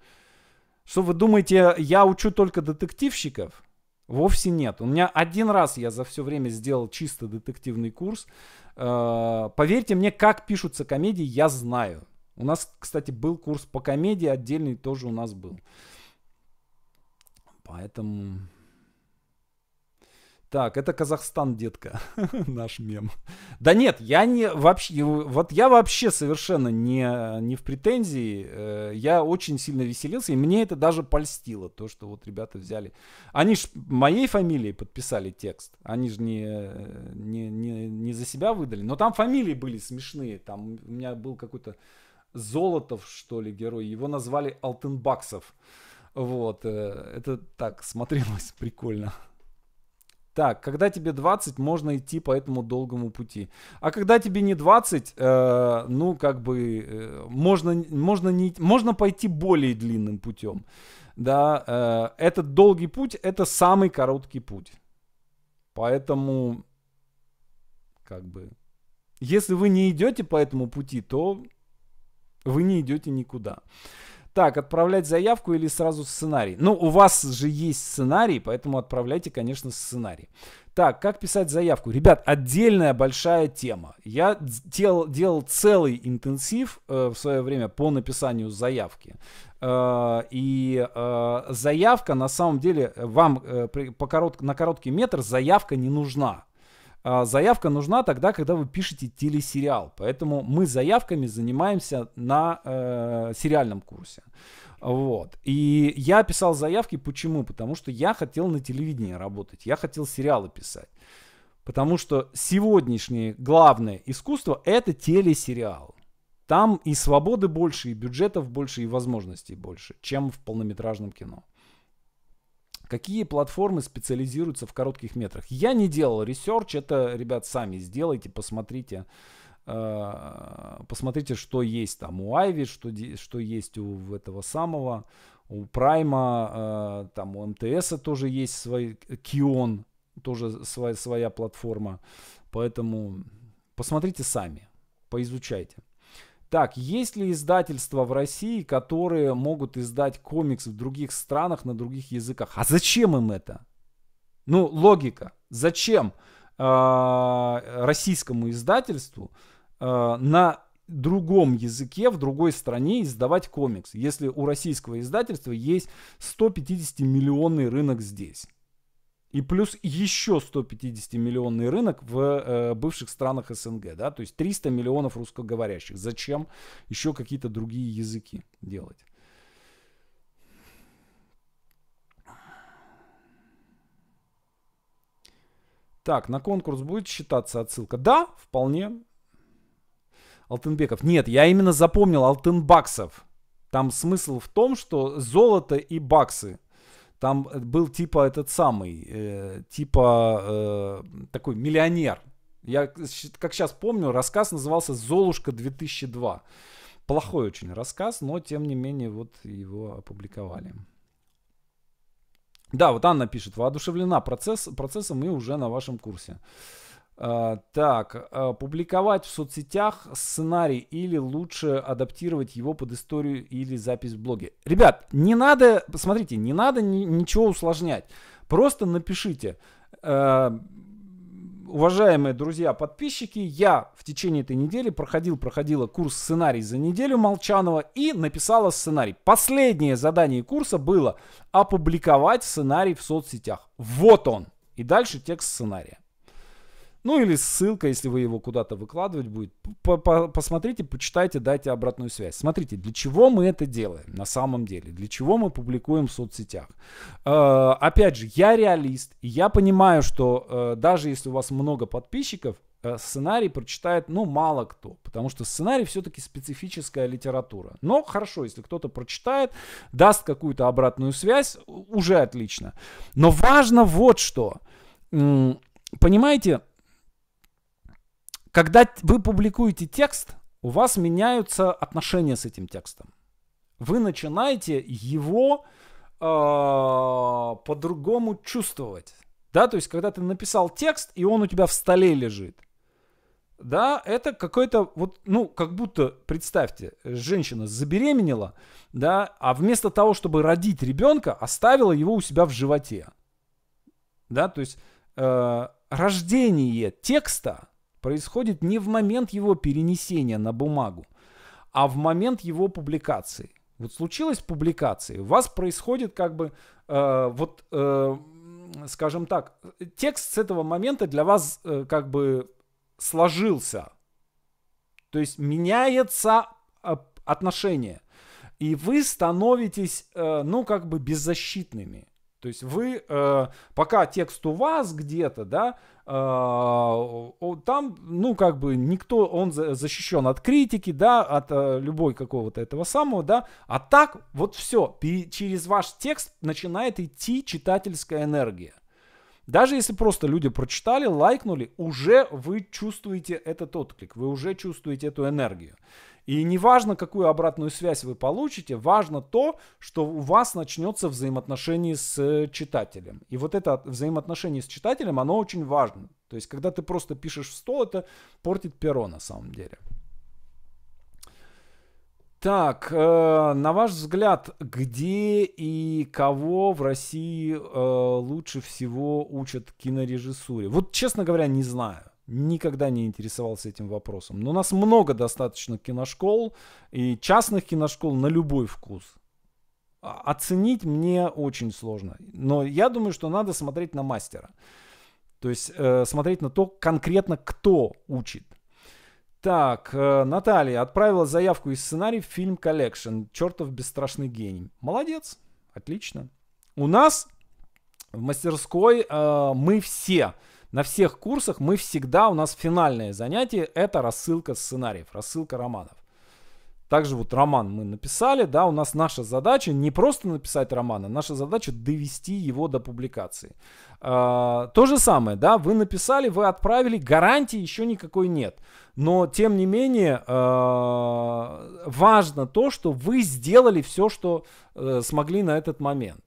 Что вы думаете, я учу только детективщиков? Вовсе нет. У меня один раз я за все время сделал чисто детективный курс. Э, поверьте мне, как пишутся комедии, я знаю. У нас, кстати, был курс по комедии, отдельный тоже у нас был. Поэтому так, это Казахстан, детка. Наш мем. Да нет, я не вообще... Вот я вообще совершенно не, не в претензии. Э, я очень сильно веселился, и мне это даже польстило, то, что вот ребята взяли. Они ж моей фамилией подписали текст. Они же не, не, не, не за себя выдали. Но там фамилии были смешные. Там у меня был какой-то Золотов, что ли, герой. Его назвали Алтенбаксов. Вот. Э, это так смотрелось прикольно. Так, когда тебе 20, можно идти по этому долгому пути. А когда тебе не 20, э, ну, как бы, э, можно, можно, не, можно пойти более длинным путем. Да, э, этот долгий путь, это самый короткий путь. Поэтому, как бы, если вы не идете по этому пути, то вы не идете никуда. Так, отправлять заявку или сразу сценарий? Ну, у вас же есть сценарий, поэтому отправляйте, конечно, сценарий. Так, как писать заявку? Ребят, отдельная большая тема. Я дел, делал целый интенсив э, в свое время по написанию заявки. Э, и э, заявка на самом деле вам э, при, по корот, на короткий метр заявка не нужна. А, заявка нужна тогда, когда вы пишете телесериал. Поэтому мы заявками занимаемся на э, сериальном курсе. Вот. И я писал заявки почему? Потому что я хотел на телевидении работать, я хотел сериалы писать. Потому что сегодняшнее главное искусство – это телесериал. Там и свободы больше, и бюджетов больше, и возможностей больше, чем в полнометражном кино. Какие платформы специализируются в коротких метрах? Я не делал ресерч, это, ребят, сами сделайте, посмотрите. Э, посмотрите, что есть там у Айви, что, что есть у этого самого, у Прайма, э, там у МТС тоже есть свой Кион, тоже своя, своя платформа. Поэтому посмотрите сами, поизучайте. Так, есть ли издательства в России, которые могут издать комикс в других странах на других языках? А зачем им это? Ну, логика. Зачем э, российскому издательству э, на другом языке, в другой стране издавать комикс, если у российского издательства есть 150 миллионный рынок здесь? И плюс еще 150-миллионный рынок в э, бывших странах СНГ, да, то есть 300 миллионов русскоговорящих. Зачем еще какие-то другие языки делать? Так, на конкурс будет считаться отсылка? Да, вполне. Алтынбеков. Нет, я именно запомнил Алтынбаксов. Там смысл в том, что золото и баксы – там э, был типа этот самый, э, типа э, такой миллионер. Я, как сейчас помню, рассказ назывался «Золушка 2002». Плохой очень рассказ, но тем не менее вот его опубликовали. Да, вот Анна пишет, воодушевлена процесс, процессом и уже на вашем курсе. А, так, а, публиковать в соцсетях сценарий или лучше адаптировать его под историю или запись в блоге. Ребят, не надо, посмотрите, не надо ни, ничего усложнять. Просто напишите, а, уважаемые друзья подписчики, я в течение этой недели проходил, проходила курс сценарий за неделю Молчанова и написала сценарий. Последнее задание курса было опубликовать сценарий в соцсетях. Вот он. И дальше текст сценария. Ну или ссылка, если вы его куда-то выкладывать будет. Посмотрите, почитайте, дайте обратную связь. Смотрите, для чего мы это делаем на самом деле? Для чего мы публикуем в соцсетях? Э, опять же, я реалист, я понимаю, что э, даже если у вас много подписчиков, э, сценарий прочитает, ну, мало кто, потому что сценарий все-таки специфическая литература. Но хорошо, если кто-то прочитает, даст какую-то обратную связь, уже отлично. Но важно вот что. Понимаете, когда вы публикуете текст, у вас меняются отношения с этим текстом. Вы начинаете его э, по-другому чувствовать. Да, то есть, когда ты написал текст, и он у тебя в столе лежит, да, это какой-то вот, ну, как будто, представьте, женщина забеременела, да, а вместо того, чтобы родить ребенка, оставила его у себя в животе. Да, то есть э, рождение текста происходит не в момент его перенесения на бумагу, а в момент его публикации. Вот случилась публикация, у вас происходит как бы э, вот, э, скажем так, текст с этого момента для вас э, как бы сложился, то есть меняется отношение, и вы становитесь, э, ну как бы беззащитными. То есть вы, э, пока текст у вас где-то, да, э, там, ну, как бы никто, он защищен от критики, да, от э, любой какого-то этого самого, да. А так, вот все, через ваш текст начинает идти читательская энергия. Даже если просто люди прочитали, лайкнули, уже вы чувствуете этот отклик, вы уже чувствуете эту энергию. И не важно, какую обратную связь вы получите, важно то, что у вас начнется взаимоотношение с э, читателем. И вот это взаимоотношение с читателем, оно очень важно. То есть, когда ты просто пишешь в стол, это портит перо на самом деле. Так, э, на ваш взгляд, где и кого в России э, лучше всего учат кинорежиссуре? Вот, честно говоря, не знаю. Никогда не интересовался этим вопросом. Но у нас много достаточно киношкол и частных киношкол на любой вкус. А оценить мне очень сложно. Но я думаю, что надо смотреть на мастера. То есть э, смотреть на то конкретно, кто учит. Так, э, Наталья отправила заявку и сценарий в фильм «Коллекшн». Чертов бесстрашный гений. Молодец, отлично. У нас в мастерской э, мы все на всех курсах мы всегда, у нас финальное занятие это рассылка сценариев, рассылка романов. Также вот роман мы написали, да, у нас наша задача не просто написать роман, а наша задача довести его до публикации. А, то же самое, да, вы написали, вы отправили, гарантии еще никакой нет. Но, тем не менее, а, важно то, что вы сделали все, что а, смогли на этот момент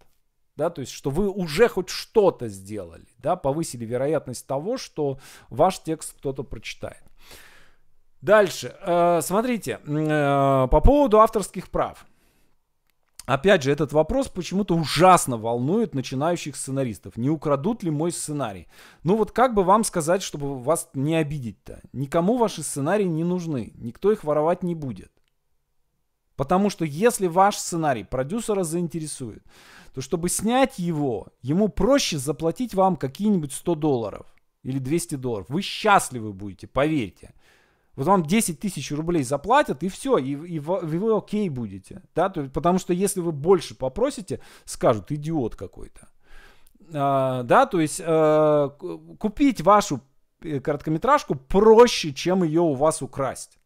да, то есть, что вы уже хоть что-то сделали, да, повысили вероятность того, что ваш текст кто-то прочитает. Дальше, э, смотрите, э, по поводу авторских прав. Опять же, этот вопрос почему-то ужасно волнует начинающих сценаристов. Не украдут ли мой сценарий? Ну вот как бы вам сказать, чтобы вас не обидеть-то? Никому ваши сценарии не нужны, никто их воровать не будет. Потому что если ваш сценарий продюсера заинтересует, то чтобы снять его, ему проще заплатить вам какие-нибудь 100 долларов или 200 долларов. Вы счастливы будете, поверьте. Вот вам 10 тысяч рублей заплатят, и все, и, и, и вы окей будете. Да? То, потому что если вы больше попросите, скажут, идиот какой-то. А, да, то есть а, купить вашу э, короткометражку проще, чем ее у вас украсть.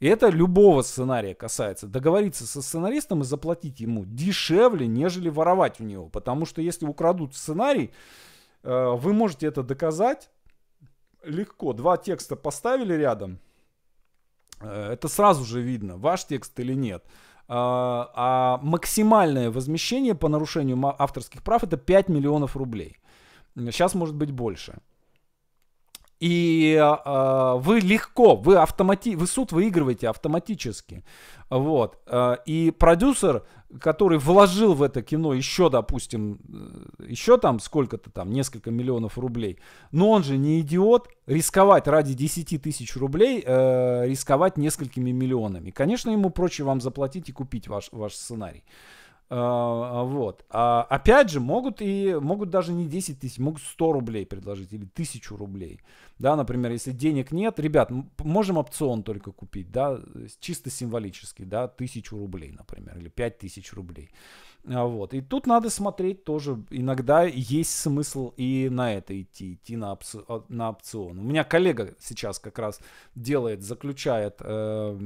И это любого сценария касается. Договориться со сценаристом и заплатить ему дешевле, нежели воровать у него. Потому что если украдут сценарий, э, вы можете это доказать легко. Два текста поставили рядом. Э, это сразу же видно, ваш текст или нет. А, а максимальное возмещение по нарушению авторских прав это 5 миллионов рублей. Сейчас может быть больше. И э, вы легко, вы, автомати... вы суд выигрываете автоматически. Вот. А, и продюсер, который вложил в это кино еще, допустим, э, еще там сколько-то там, несколько миллионов рублей, но он же не идиот, рисковать ради 10 тысяч рублей, э, рисковать несколькими миллионами. Конечно, ему проще вам заплатить и купить ваш, ваш сценарий. А, вот. А, опять же, могут и могут даже не 10 тысяч, могут 100 рублей предложить или 1000 рублей. Да, например, если денег нет, ребят, можем опцион только купить, да, э, чисто символически, да, 1000 рублей, например, или 5000 рублей. А, вот. И тут надо смотреть тоже, иногда есть смысл и на это идти, идти на, опци- а, на опцион. У меня коллега сейчас как раз делает, заключает э,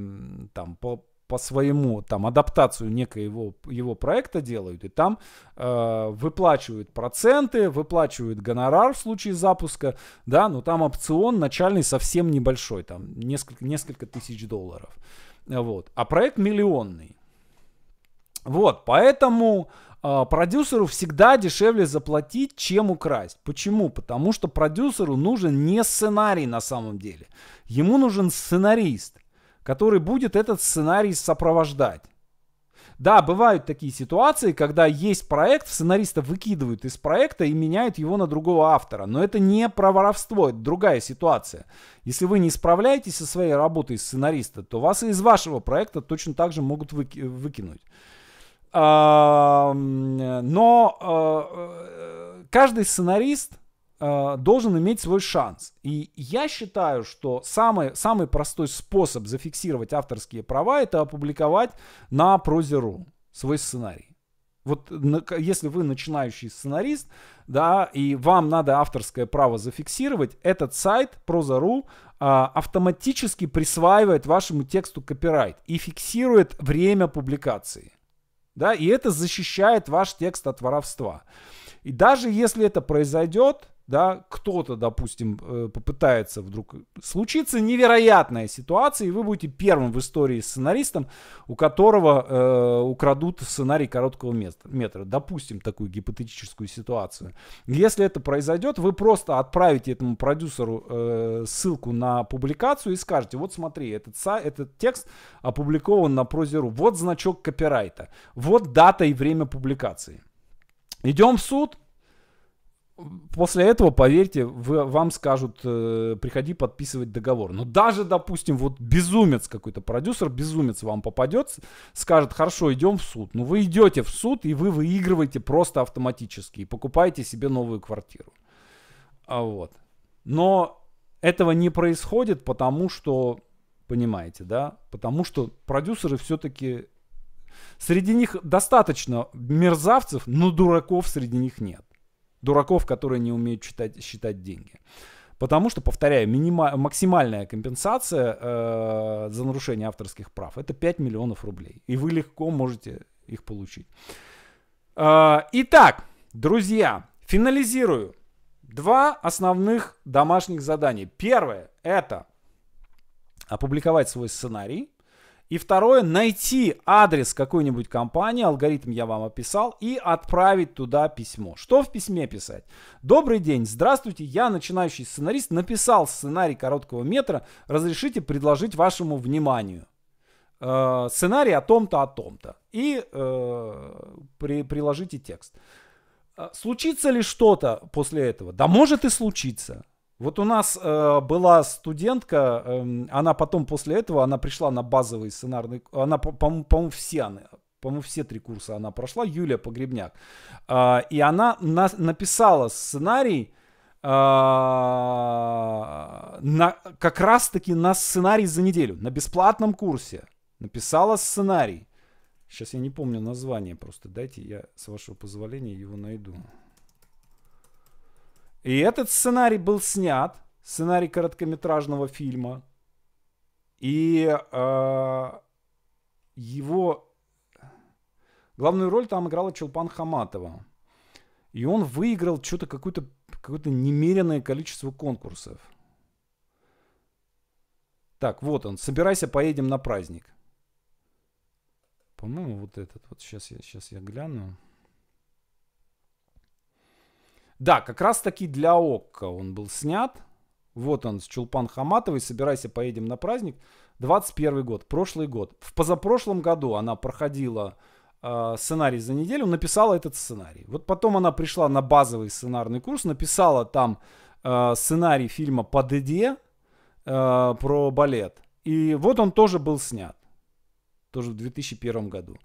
там по по своему, там, адаптацию некоего его проекта делают, и там э, выплачивают проценты, выплачивают гонорар в случае запуска, да, но там опцион начальный совсем небольшой, там, несколько, несколько тысяч долларов, вот, а проект миллионный. Вот, поэтому э, продюсеру всегда дешевле заплатить, чем украсть. Почему? Потому что продюсеру нужен не сценарий на самом деле. Ему нужен сценарист который будет этот сценарий сопровождать. Да, бывают такие ситуации, когда есть проект, сценариста выкидывают из проекта и меняют его на другого автора. Но это не про воровство, это другая ситуация. Если вы не справляетесь со своей работой сценариста, то вас и из вашего проекта точно так же могут выки- выкинуть. Но э, э, каждый сценарист Э, должен иметь свой шанс. И я считаю, что самый, самый простой способ зафиксировать авторские права это опубликовать на Prozero свой сценарий. Вот если вы начинающий сценарист, да, и вам надо авторское право зафиксировать, этот сайт Prozaro э, автоматически присваивает вашему тексту копирайт и фиксирует время публикации. Да, и это защищает ваш текст от воровства. И даже если это произойдет, да, кто-то, допустим, э, попытается вдруг случиться невероятная ситуация, и вы будете первым в истории сценаристом, у которого э, украдут сценарий короткого метра. Допустим, такую гипотетическую ситуацию. Если это произойдет, вы просто отправите этому продюсеру э, ссылку на публикацию и скажете, вот смотри, этот, этот текст опубликован на Прозеру, вот значок копирайта, вот дата и время публикации. Идем в суд, После этого, поверьте, вы, вам скажут, э, приходи подписывать договор. Но даже, допустим, вот безумец какой-то, продюсер, безумец вам попадется, скажет, хорошо, идем в суд. Ну, вы идете в суд, и вы выигрываете просто автоматически, и покупаете себе новую квартиру. А вот. Но этого не происходит, потому что, понимаете, да, потому что продюсеры все-таки, среди них достаточно мерзавцев, но дураков среди них нет дураков, которые не умеют читать, считать деньги. Потому что, повторяю, минима- максимальная компенсация э, за нарушение авторских прав это 5 миллионов рублей. И вы легко можете их получить. Э, итак, друзья, финализирую. Два основных домашних задания. Первое это опубликовать свой сценарий и второе, найти адрес какой-нибудь компании, алгоритм я вам описал, и отправить туда письмо. Что в письме писать? Добрый день, здравствуйте, я начинающий сценарист, написал сценарий короткого метра, разрешите предложить вашему вниманию. Э, сценарий о том-то, о том-то. И э, при, приложите текст. Э, случится ли что-то после этого? Да может и случиться. Вот у нас э, была студентка, э, она потом после этого, она пришла на базовый сценарный, она, по-моему, по все она, по-моему, все три курса она прошла, Юлия Погребняк. Э, и она на, написала сценарий, а, на, как раз-таки на сценарий за неделю, на бесплатном курсе. Написала сценарий. Сейчас я не помню название, просто дайте я, с вашего позволения, его найду. И этот сценарий был снят, сценарий короткометражного фильма. И э, его главную роль там играла Чулпан Хаматова. И он выиграл что-то какое-то какое-то немеренное количество конкурсов. Так, вот он. Собирайся, поедем на праздник. По-моему, вот этот. Вот сейчас я, сейчас я гляну. Да, как раз таки для ОККО он был снят. Вот он, с Чулпан Хаматовой. Собирайся, поедем на праздник. 21 год, прошлый год. В позапрошлом году она проходила э, сценарий за неделю, написала этот сценарий. Вот потом она пришла на базовый сценарный курс, написала там э, сценарий фильма по Деде э, про балет. И вот он тоже был снят. Тоже в 2001 году.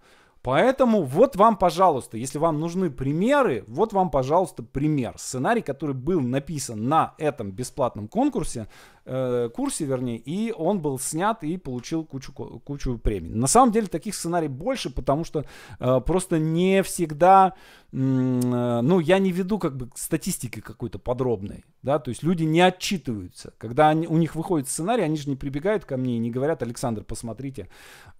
Поэтому вот вам, пожалуйста, если вам нужны примеры, вот вам, пожалуйста, пример. Сценарий, который был написан на этом бесплатном конкурсе, э, курсе, вернее, и он был снят и получил кучу, кучу премий. На самом деле таких сценарий больше, потому что э, просто не всегда, э, ну, я не веду как бы статистики какой-то подробной, да, то есть люди не отчитываются. Когда они, у них выходит сценарий, они же не прибегают ко мне и не говорят, Александр, посмотрите,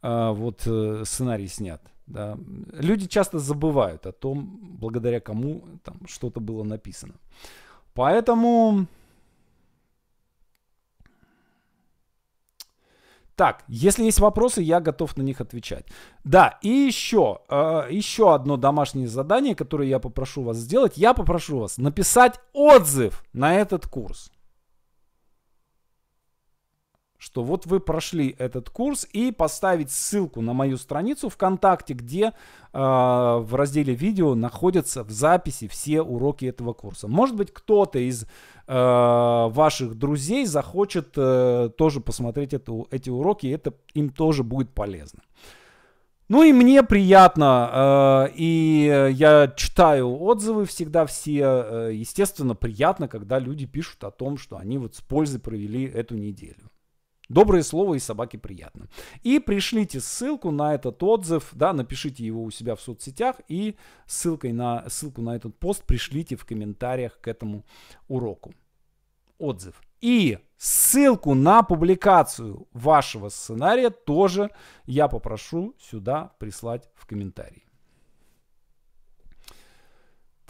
э, вот э, сценарий снят. Да. Люди часто забывают о том, благодаря кому там что-то было написано. Поэтому... Так, если есть вопросы, я готов на них отвечать. Да, и еще, э, еще одно домашнее задание, которое я попрошу вас сделать. Я попрошу вас написать отзыв на этот курс что вот вы прошли этот курс и поставить ссылку на мою страницу ВКонтакте, где э, в разделе видео находятся в записи все уроки этого курса. Может быть, кто-то из э, ваших друзей захочет э, тоже посмотреть эту, эти уроки, и это им тоже будет полезно. Ну и мне приятно, э, и я читаю отзывы всегда все. Э, естественно, приятно, когда люди пишут о том, что они вот с пользой провели эту неделю. Доброе слово и собаке приятно. И пришлите ссылку на этот отзыв, да, напишите его у себя в соцсетях и ссылкой на, ссылку на этот пост пришлите в комментариях к этому уроку. Отзыв. И ссылку на публикацию вашего сценария тоже я попрошу сюда прислать в комментарии.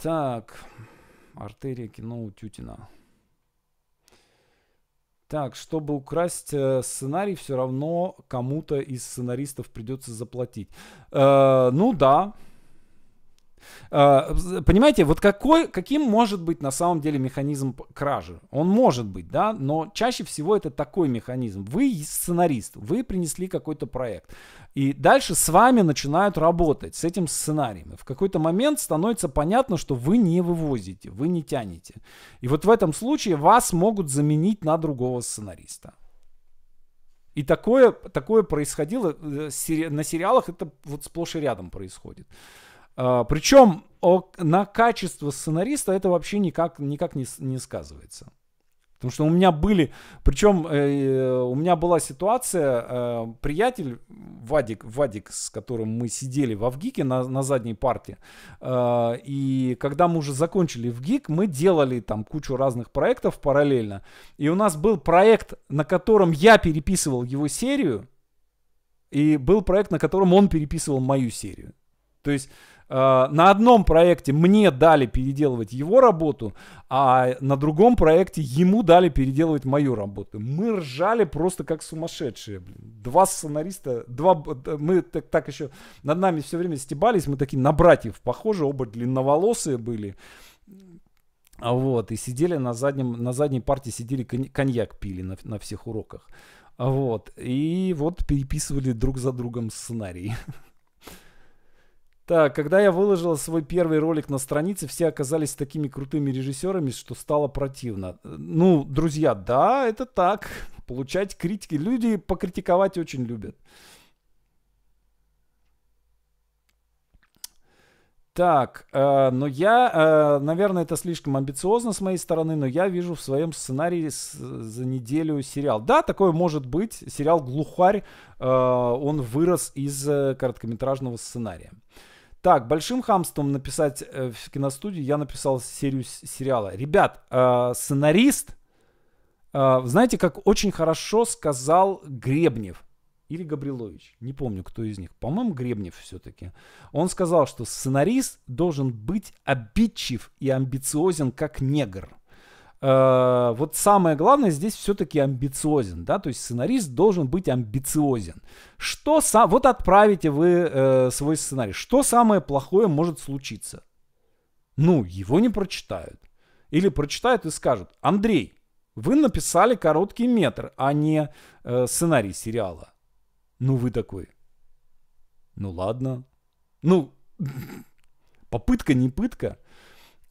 Так, артерия кино у Тютина. Так, чтобы украсть э, сценарий, все равно кому-то из сценаристов придется заплатить. Э, ну да, а, понимаете, вот какой, каким может быть на самом деле механизм кражи? Он может быть, да, но чаще всего это такой механизм. Вы сценарист, вы принесли какой-то проект, и дальше с вами начинают работать с этим сценарием. И в какой-то момент становится понятно, что вы не вывозите, вы не тянете. И вот в этом случае вас могут заменить на другого сценариста. И такое, такое происходило э, на сериалах, это вот сплошь и рядом происходит. А, причем на качество сценариста это вообще никак, никак не, не сказывается. Потому что у меня были, причем э, у меня была ситуация, э, приятель Вадик, Вадик, с которым мы сидели в Авгике на, на задней парте, э, и когда мы уже закончили в мы делали там кучу разных проектов параллельно, и у нас был проект, на котором я переписывал его серию, и был проект, на котором он переписывал мою серию. То есть э, на одном проекте мне дали переделывать его работу, а на другом проекте ему дали переделывать мою работу. Мы ржали просто как сумасшедшие. Блин. Два сценариста, два, мы так, так еще над нами все время стебались, мы такие на братьев похожи, оба длинноволосые были. А вот, и сидели на, заднем, на задней партии, сидели, коньяк пили на, на всех уроках. А вот, и вот переписывали друг за другом сценарий. Так, когда я выложил свой первый ролик на странице, все оказались такими крутыми режиссерами, что стало противно. Ну, друзья, да, это так. Получать критики. Люди покритиковать очень любят. Так, э, но я, э, наверное, это слишком амбициозно с моей стороны, но я вижу в своем сценарии с, за неделю сериал. Да, такое может быть. Сериал «Глухарь», э, он вырос из э, короткометражного сценария. Так, большим хамством написать э, в киностудии я написал серию сериала. Ребят, э, сценарист, э, знаете, как очень хорошо сказал Гребнев или Габрилович, не помню, кто из них, по-моему, Гребнев все-таки. Он сказал, что сценарист должен быть обидчив и амбициозен, как негр. Э, вот самое главное здесь все-таки амбициозен, да, то есть сценарист должен быть амбициозен. Что сам, вот отправите вы э, свой сценарий, что самое плохое может случиться? Ну, его не прочитают. Или прочитают и скажут, Андрей, вы написали короткий метр, а не э, сценарий сериала. Ну, вы такой. Ну, ладно. Ну, попытка не пытка.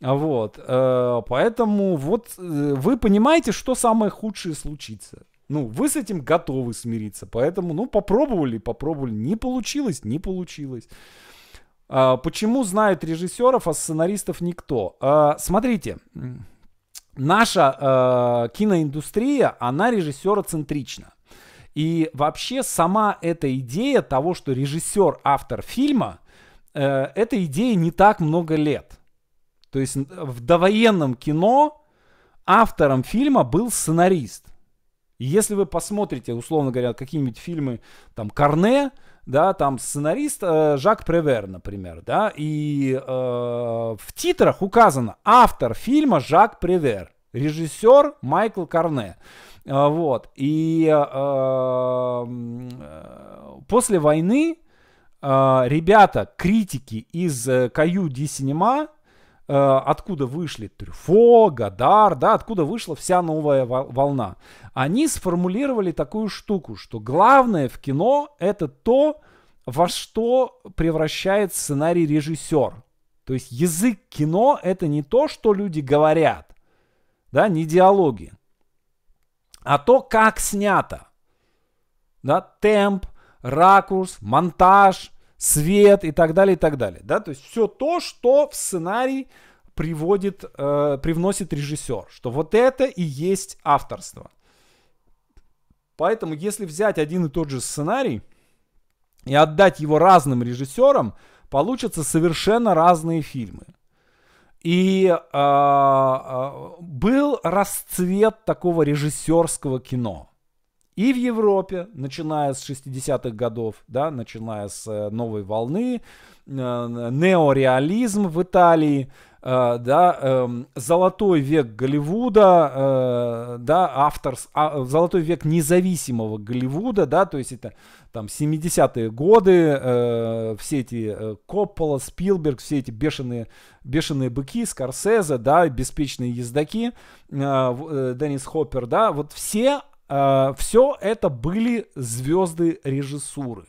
А вот, э, поэтому вот э, вы понимаете, что самое худшее случится. Ну, вы с этим готовы смириться, поэтому, ну, попробовали, попробовали, не получилось, не получилось. А, почему знают режиссеров, а сценаристов никто? А, смотрите, наша э, киноиндустрия, она режиссероцентрична. И вообще сама эта идея того, что режиссер автор фильма, эта идея не так много лет. То есть в довоенном кино автором фильма был сценарист. если вы посмотрите, условно говоря, какие-нибудь фильмы, там, Корне, да, там сценарист э, Жак Превер, например, да, и э, в титрах указано автор фильма Жак Превер, режиссер Майкл Корне. Э, вот, и э, э после войны э, ребята, критики из э, Каю Ди Синема Э, откуда вышли Трюфо, Гадар, да, откуда вышла вся новая волна. Они сформулировали такую штуку, что главное в кино это то, во что превращает сценарий режиссер. То есть язык кино это не то, что люди говорят, да, не диалоги, а то, как снято. Да, темп, ракурс, монтаж – свет и так далее, и так далее. Да? То есть все то, что в сценарий приводит, э, привносит режиссер, что вот это и есть авторство. Поэтому если взять один и тот же сценарий и отдать его разным режиссерам, получатся совершенно разные фильмы. И э, был расцвет такого режиссерского кино и в Европе, начиная с 60-х годов, да, начиная с э, новой волны, э, неореализм в Италии, э, да, эм, золотой век Голливуда, да, автор, а, золотой век независимого Голливуда, да, то есть это там 70-е годы, все эти Коппола, Спилберг, все эти бешеные, бешеные быки, Скорсезе, да, беспечные ездаки, Деннис Хоппер, да, вот все Э, все это были звезды режиссуры.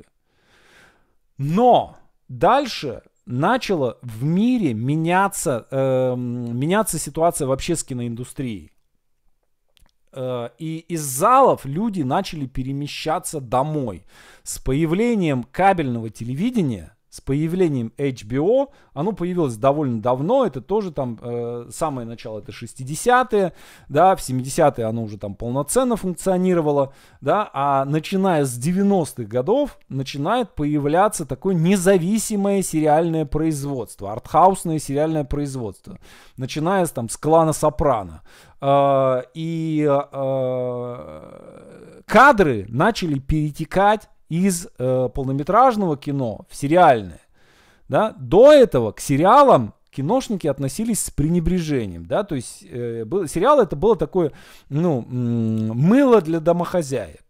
Но дальше начала в мире меняться, э, меняться ситуация вообще с киноиндустрией. Э, и из залов люди начали перемещаться домой. С появлением кабельного телевидения – с появлением HBO. Оно появилось довольно давно, это тоже там э, самое начало, это 60-е, да, в 70-е оно уже там полноценно функционировало, да, а начиная с 90-х годов начинает появляться такое независимое сериальное производство, артхаусное сериальное производство, начиная с, там с клана Сопрано. Э, и э, кадры начали перетекать из э, полнометражного кино в сериальное. Да? До этого к сериалам киношники относились с пренебрежением, да, то есть э, был, сериал это было такое, ну, мыло для домохозяек.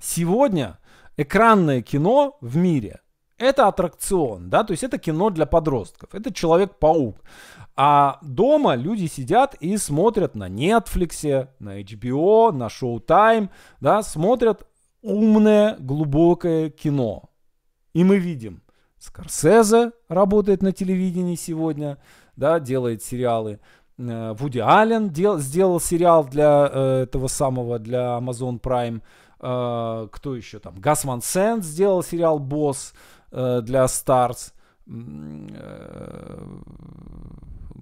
Сегодня экранное кино в мире это аттракцион, да, то есть это кино для подростков, это Человек-паук. А дома люди сидят и смотрят на Netflix, на HBO, на Showtime, да, смотрят умное, глубокое кино. И мы видим, Скорсезе работает на телевидении сегодня, да, делает сериалы. Э, Вуди Аллен дел, сделал сериал для э, этого самого, для Amazon Prime. Э, кто еще там? Гасман Ван Сент сделал сериал «Босс» э, для Старс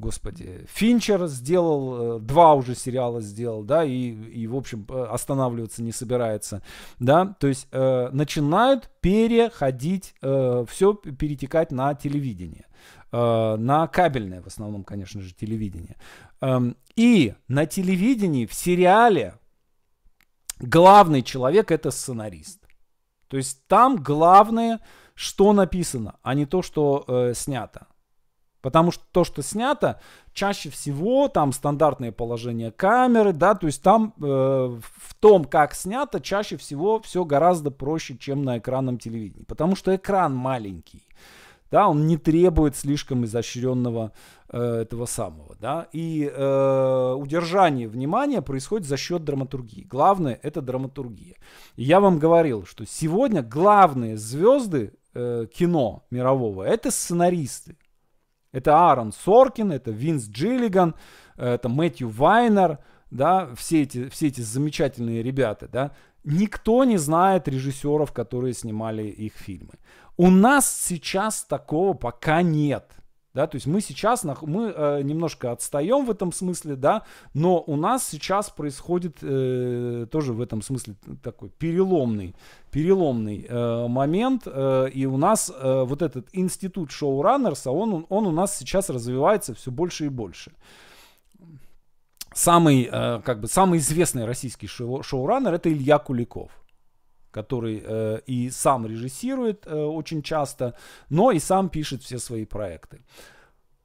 господи, Финчер сделал, э, два уже сериала сделал, да, и, и в общем, э, останавливаться не собирается, да, то есть э, начинают переходить, э, все перетекать на телевидение, э, на кабельное в основном, конечно же, телевидение. Э, и на телевидении, в сериале, главный человек – это сценарист. То есть там главное, что написано, а не то, что э, снято. Потому что то, что снято, чаще всего там стандартное положение камеры, да, то есть там э, в том, как снято, чаще всего все гораздо проще, чем на экранном телевидении. Потому что экран маленький, да, он не требует слишком изощренного э, этого самого, да, и э, удержание внимания происходит за счет драматургии. Главное это драматургия. я вам говорил, что сегодня главные звезды э, кино мирового это сценаристы это Аарон Соркин, это Винс Джиллиган, э, это Мэтью Вайнер, да, все эти, все эти замечательные ребята, да. Никто не знает режиссеров, которые снимали их фильмы. У нас сейчас такого пока нет да, то есть мы сейчас, мы э, немножко отстаем в этом смысле, да, но у нас сейчас происходит э, тоже в этом смысле такой переломный, переломный э, момент, э, и у нас э, вот этот институт шоураннерса, он, он у нас сейчас развивается все больше и больше самый, э, как бы, самый известный российский шоу шоураннер это Илья Куликов который э, и сам режиссирует э, очень часто, но и сам пишет все свои проекты.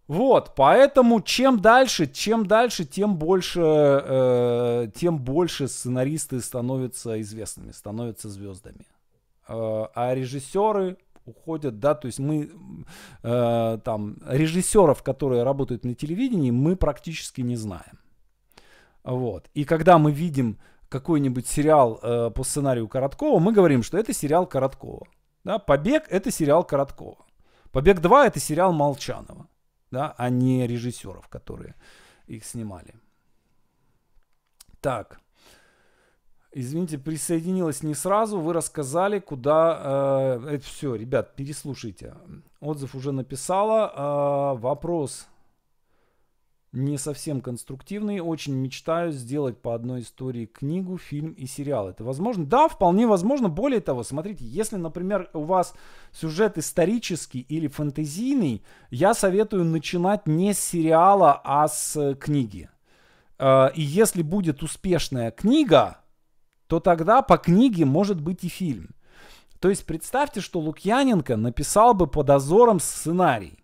Вот, поэтому чем дальше, чем дальше, тем больше, э, тем больше сценаристы становятся известными, становятся звездами, э, а режиссеры уходят, да, то есть мы э, там режиссеров, которые работают на телевидении, мы практически не знаем. Вот. И когда мы видим какой-нибудь сериал э, по сценарию Короткова, мы говорим, что это сериал Короткова. Да? Побег это сериал Короткова. Побег 2 это сериал Молчанова, да? а не режиссеров, которые их снимали. Так. Извините, присоединилась не сразу. Вы рассказали, куда... Э, это все, ребят, переслушайте. Отзыв уже написала. Э, вопрос не совсем конструктивный. Очень мечтаю сделать по одной истории книгу, фильм и сериал. Это возможно? Да, вполне возможно. Более того, смотрите, если, например, у вас сюжет исторический или фэнтезийный, я советую начинать не с сериала, а с э, книги. Э, и если будет успешная книга, то тогда по книге может быть и фильм. То есть представьте, что Лукьяненко написал бы под озором сценарий.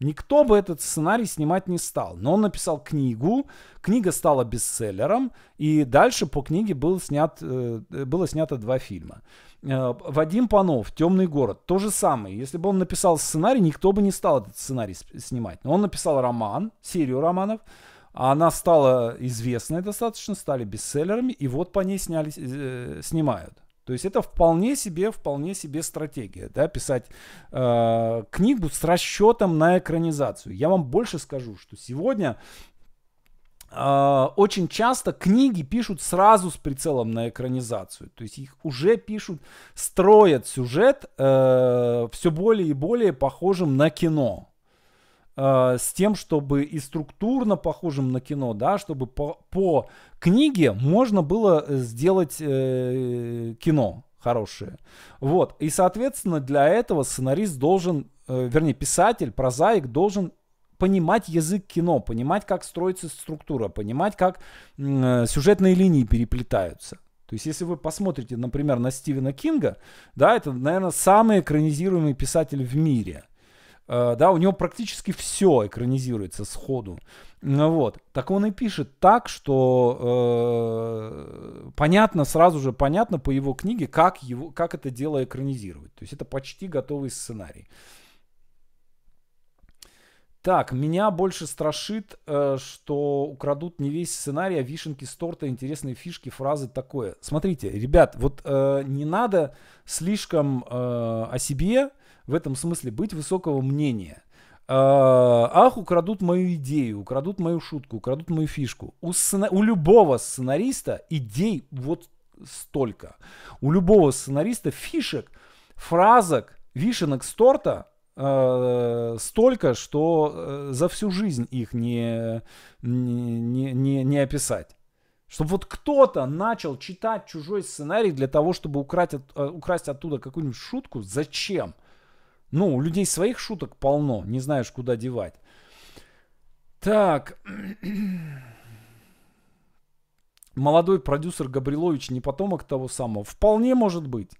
Никто бы этот сценарий снимать не стал, но он написал книгу, книга стала бестселлером, и дальше по книге был снят, э, было снято два фильма. Э, Вадим Панов, «Темный город», то же самое. Если бы он написал сценарий, никто бы не стал этот сценарий снимать. Но он написал роман, серию романов, она стала известной достаточно, стали бестселлерами, и вот по ней снялись, э, снимают. То есть это вполне себе, вполне себе стратегия, да, писать э, книгу с расчетом на экранизацию. Я вам больше скажу, что сегодня э, очень часто книги пишут сразу с прицелом на экранизацию. То есть их уже пишут, строят сюжет э, все более и более похожим на кино. Э, с тем, чтобы и структурно похожим на кино, да, чтобы по, по книге можно было э, сделать э, кино хорошее. Вот. И, соответственно, для этого сценарист должен, э, вернее, писатель, прозаик должен понимать язык кино, понимать, как строится структура, понимать, как э, сюжетные линии переплетаются. То есть, если вы посмотрите, например, на Стивена Кинга, да, это, наверное, самый экранизируемый писатель в мире – Э, да, у него практически все экранизируется сходу. Ну вот. Так он и пишет так, что э, понятно, сразу же понятно по его книге, как, его, как это дело экранизировать. То есть это почти готовый сценарий. Так, меня больше страшит, э, что украдут не весь сценарий, а вишенки с торта, интересные фишки, фразы такое. Смотрите, ребят, вот э, не надо слишком э, о себе в этом смысле быть высокого мнения. А, Ах, украдут мою идею, украдут мою шутку, украдут мою фишку. У, сцена... у любого сценариста идей вот столько. У любого сценариста фишек, фразок, вишенок с торта э, столько, что э, за всю жизнь их не, не, не, не описать. Чтобы вот кто-то начал читать чужой сценарий для того, чтобы украть от, э, украсть оттуда какую-нибудь шутку, зачем? Ну, у людей своих шуток полно, не знаешь, куда девать. Так. Молодой продюсер Габрилович не потомок того самого. Вполне может быть.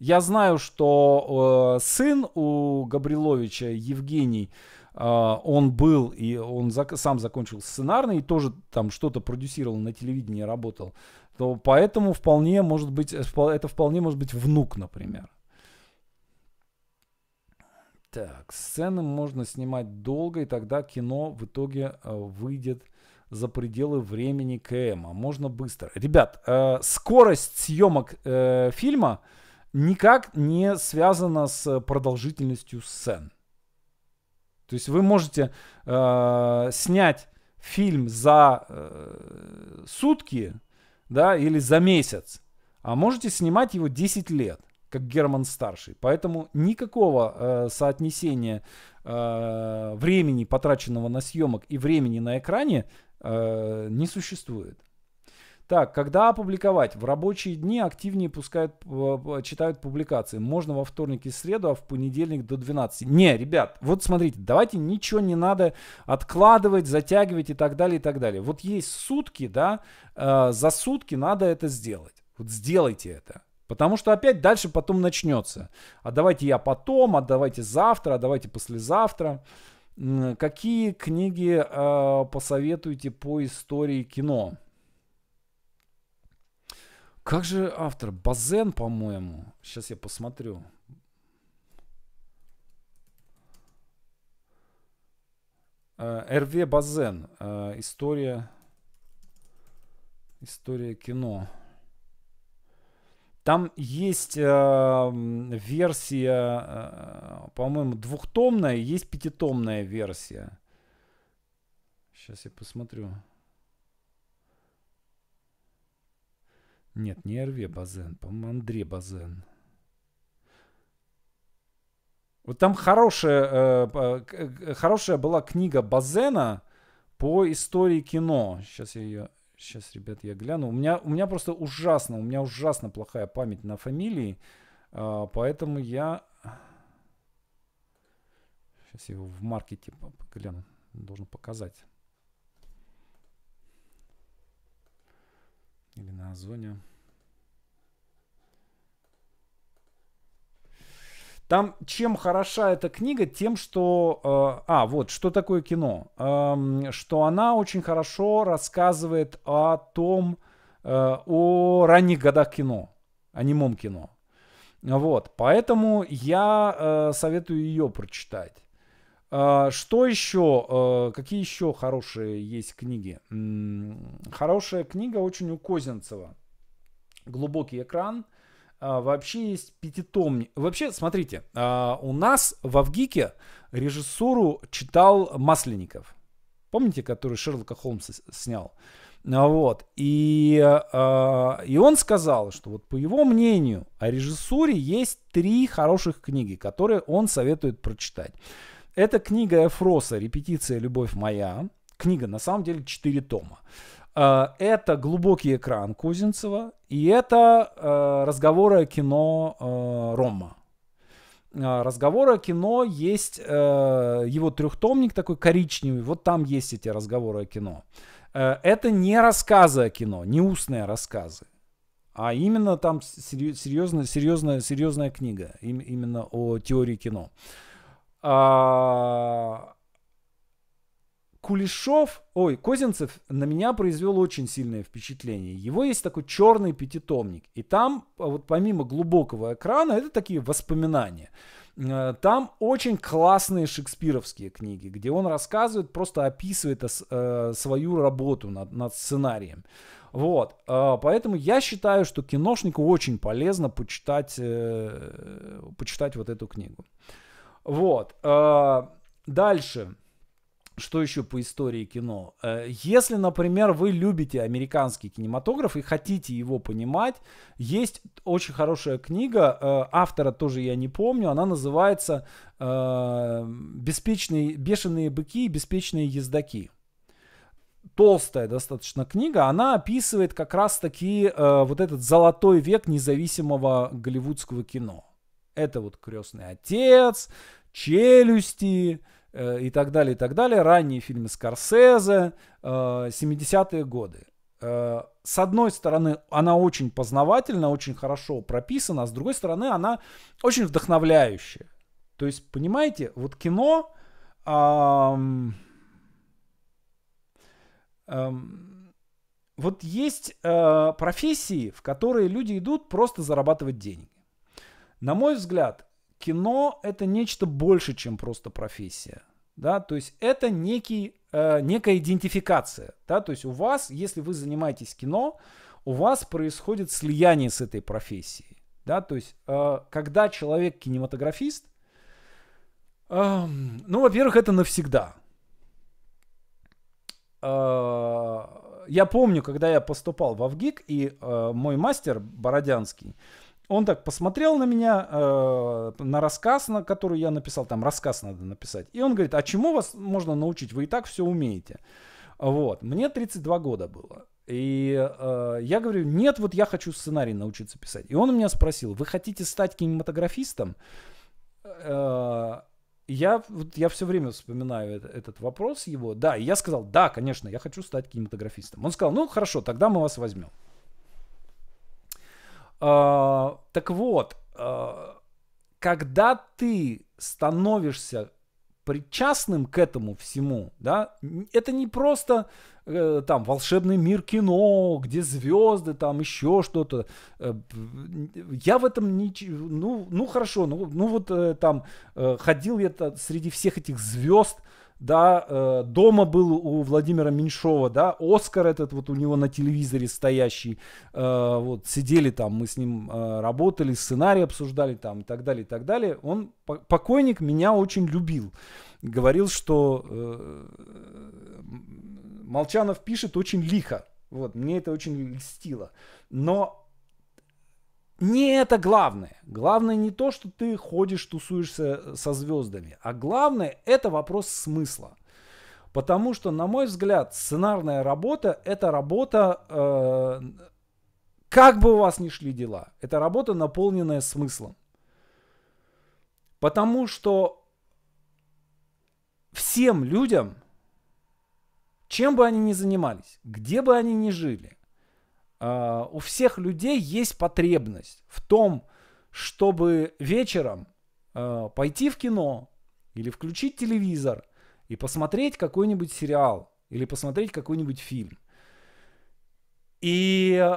Я знаю, что э, сын у Габриловича, Евгений, э, он был, и он зак- сам закончил сценарный, и тоже там что-то продюсировал на телевидении, работал. То поэтому вполне может быть, э, это вполне может быть внук, например. Так, сцены можно снимать долго, и тогда кино в итоге э, выйдет за пределы времени КМ. А. можно быстро. Ребят, э, скорость съемок э, фильма никак не связана с продолжительностью сцен. То есть вы можете э, снять фильм за э, сутки, да, или за месяц, а можете снимать его 10 лет как Герман старший. Поэтому никакого э, соотнесения э, времени, потраченного на съемок, и времени на экране э, не существует. Так, когда опубликовать? В рабочие дни активнее пускают, э, читают публикации. Можно во вторник и среду, а в понедельник до 12. Не, ребят, вот смотрите, давайте ничего не надо откладывать, затягивать и так далее, и так далее. Вот есть сутки, да, э, за сутки надо это сделать. Вот сделайте это. Потому что опять дальше потом начнется. А давайте я потом, а давайте завтра, а давайте послезавтра. Какие книги э, посоветуете по истории кино? Как же автор? Базен, по-моему. Сейчас я посмотрю. Э, Эрве Базен. Э, история... История кино. Там есть э, версия, э, по-моему, двухтомная, есть пятитомная версия. Сейчас я посмотрю. Нет, не Эрве а Базен, по-моему, Андре Базен. Вот там хорошая, э, хорошая была книга Базена по истории кино. Сейчас я ее Сейчас, ребят, я гляну. У меня, у меня просто ужасно, у меня ужасно плохая память на фамилии. А, поэтому я... Сейчас его в маркете гляну. Должен показать. Или на Озоне. Там чем хороша эта книга, тем, что... Э, а, вот, что такое кино. Э, что она очень хорошо рассказывает о том, э, о ранних годах кино, о немом кино. Вот, поэтому я э, советую ее прочитать. Э, что еще? Э, какие еще хорошие есть книги? М-м, хорошая книга очень у Козинцева. «Глубокий экран». А, вообще есть пятитомник. Вообще, смотрите, а, у нас в Авгике режиссуру читал Масленников. Помните, который Шерлока Холмса снял? А, вот. И, и он сказал, что вот по его мнению о режиссуре есть три хороших книги, которые он советует прочитать. Это книга Эфроса «Репетиция. Любовь моя». Книга, на самом деле, четыре тома. Э, это глубокий экран Кузинцева, и это э, разговоры о кино э, Рома. Разговоры о кино есть его трехтомник такой коричневый, вот там есть эти разговоры о кино. Это не рассказы о кино, не устные рассказы, а именно там серьезная, серьезная, серьезная книга, именно о теории кино. А, Кулешов, ой, Козинцев на меня произвел очень сильное впечатление. Его есть такой черный пятитомник. И там, а вот помимо глубокого экрана, это такие воспоминания. Э, там очень классные шекспировские книги, где он рассказывает, просто описывает э, свою работу над, над сценарием. Вот, э, поэтому я считаю, что киношнику очень полезно почитать, почитать вот эту книгу. Вот, дальше. Что еще по истории кино? Э, если, например, вы любите американский кинематограф и хотите его понимать, есть очень хорошая книга, э, автора тоже я не помню, она называется э, «Беспечные, «Бешеные быки и беспечные ездаки» толстая достаточно книга, она описывает как раз-таки вот этот золотой век независимого голливудского кино. Это вот «Крестный отец», «Челюсти», Э, и так далее, и так далее. Ранние фильмы Скорсезе, 70-е э, годы. Э, с одной стороны, она очень познавательна, очень хорошо прописана, а с другой стороны, она очень вдохновляющая. То есть, понимаете, вот кино... Эм, эм, вот есть э, профессии, в которые люди идут просто зарабатывать деньги. На мой взгляд, кино это нечто больше, чем просто профессия. Да, то есть это некий, э, некая идентификация. Да, то есть у вас, если вы занимаетесь кино, у вас происходит слияние с этой профессией. Да, то есть э, когда человек кинематографист, э, ну, во-первых, это навсегда. Э, я помню, когда я поступал в Авгик, и э, мой мастер Бородянский, он так посмотрел на меня, э, на рассказ, на который я написал, там рассказ надо написать. И он говорит, а чему вас можно научить? Вы и так все умеете. Вот, мне 32 года было. И э, я говорю, нет, вот я хочу сценарий научиться писать. И он у меня спросил, вы хотите стать кинематографистом? Э, я, вот, я все время вспоминаю это, этот вопрос его. Да, и я сказал, да, конечно, я хочу стать кинематографистом. Он сказал, ну хорошо, тогда мы вас возьмем. А, так вот, а, когда ты становишься причастным к этому всему, да, это не просто э, там волшебный мир кино, где звезды, там еще что-то. Э, я в этом ничего, ну, ну хорошо, ну, ну вот э, там ходил я среди всех этих звезд, да, э, дома был у Владимира Меньшова, да, Оскар этот вот у него на телевизоре стоящий, э, вот сидели там, мы с ним э, работали, сценарий обсуждали там и так далее, и так далее. Он, покойник, меня очень любил. Говорил, что э, Молчанов пишет очень лихо, вот, мне это очень льстило. Но не это главное. Главное не то, что ты ходишь, тусуешься э, со звездами, а главное это вопрос смысла. Потому что, на мой взгляд, сценарная работа – это работа, э, как бы у вас ни шли дела, это работа, наполненная смыслом. Потому что всем людям, чем бы они ни занимались, где бы они ни жили – Э, у всех людей есть потребность в том, чтобы вечером э, пойти в кино или включить телевизор и посмотреть какой-нибудь сериал или посмотреть какой-нибудь фильм. И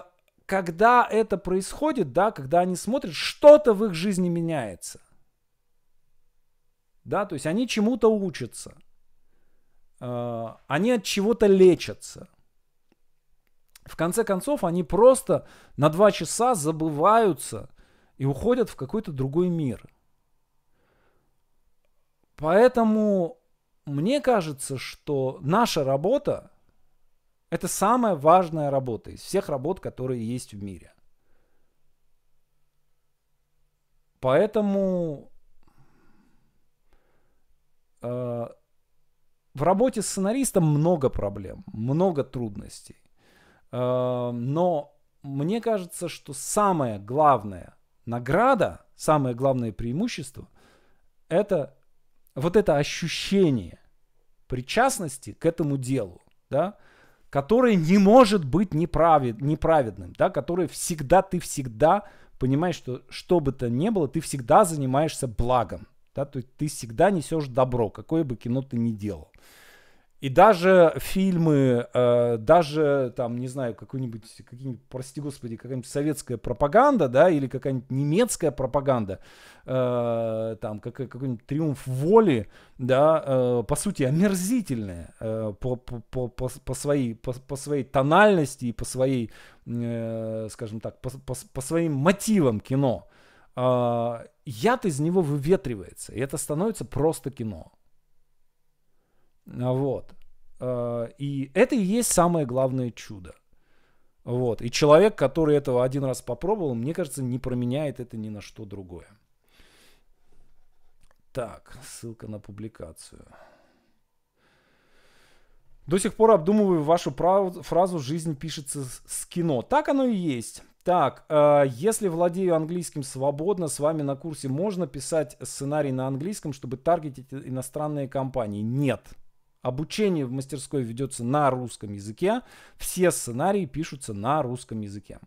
когда это происходит, да, когда они смотрят, что-то в их жизни меняется. Да, то есть они чему-то учатся, э, они от чего-то лечатся. В конце концов, они просто на два часа забываются и уходят в какой-то другой мир. Поэтому мне кажется, что наша работа – это самая важная работа из всех работ, которые есть в мире. Поэтому э, в работе сценариста много проблем, много трудностей. Эм, но мне кажется, что самая главная награда, самое главное преимущество – это вот это ощущение причастности к этому делу, да, которое не может быть неправед, неправедным, да, которое всегда, ты всегда понимаешь, что что бы то ни было, ты всегда занимаешься благом, да, то есть ты всегда несешь добро, какое бы кино ты ни делал. И даже фильмы, э, даже там, не знаю, какую нибудь какие прости господи, какая-нибудь советская пропаганда, да, или какая-нибудь немецкая пропаганда, э, там, как, какой-нибудь триумф воли, да, э, по сути, омерзительная по, по, по, по, своей, по, по своей тональности и по своей, скажем так, по, по, по своим мотивам кино. А, яд из него выветривается, и это становится просто кино. А, вот. А, и это и есть самое главное чудо. Вот. И человек, который этого один раз попробовал, мне кажется, не променяет это ни на что другое. Так, ссылка на публикацию. До сих пор обдумываю вашу фразу «жизнь пишется с кино». Так оно и есть. Так, э, если владею английским свободно, с вами на курсе можно писать сценарий на английском, чтобы таргетить иностранные компании? Нет. Обучение в мастерской ведется на русском языке. Все сценарии пишутся на русском языке.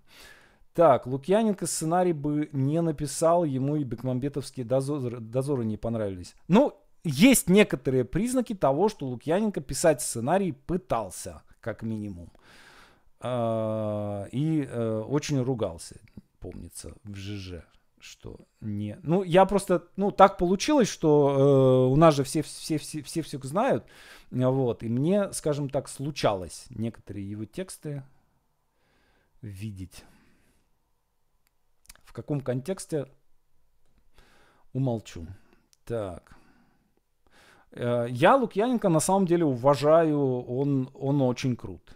Так, Лукьяненко сценарий бы не написал, ему и бекмамбетовские дозоры, дозоры не понравились. Ну, есть некоторые признаки того, что Лукьяненко писать сценарий пытался, как минимум. А, и э, очень ругался, помнится, в ЖЖ что не. Ну, я просто, ну, так получилось, что э, у нас же все, все, все, все все знают. Вот. И мне, скажем так, случалось некоторые его тексты видеть. В каком контексте умолчу. Так. Э, я Лукьяненко на самом деле уважаю, он, он очень крут.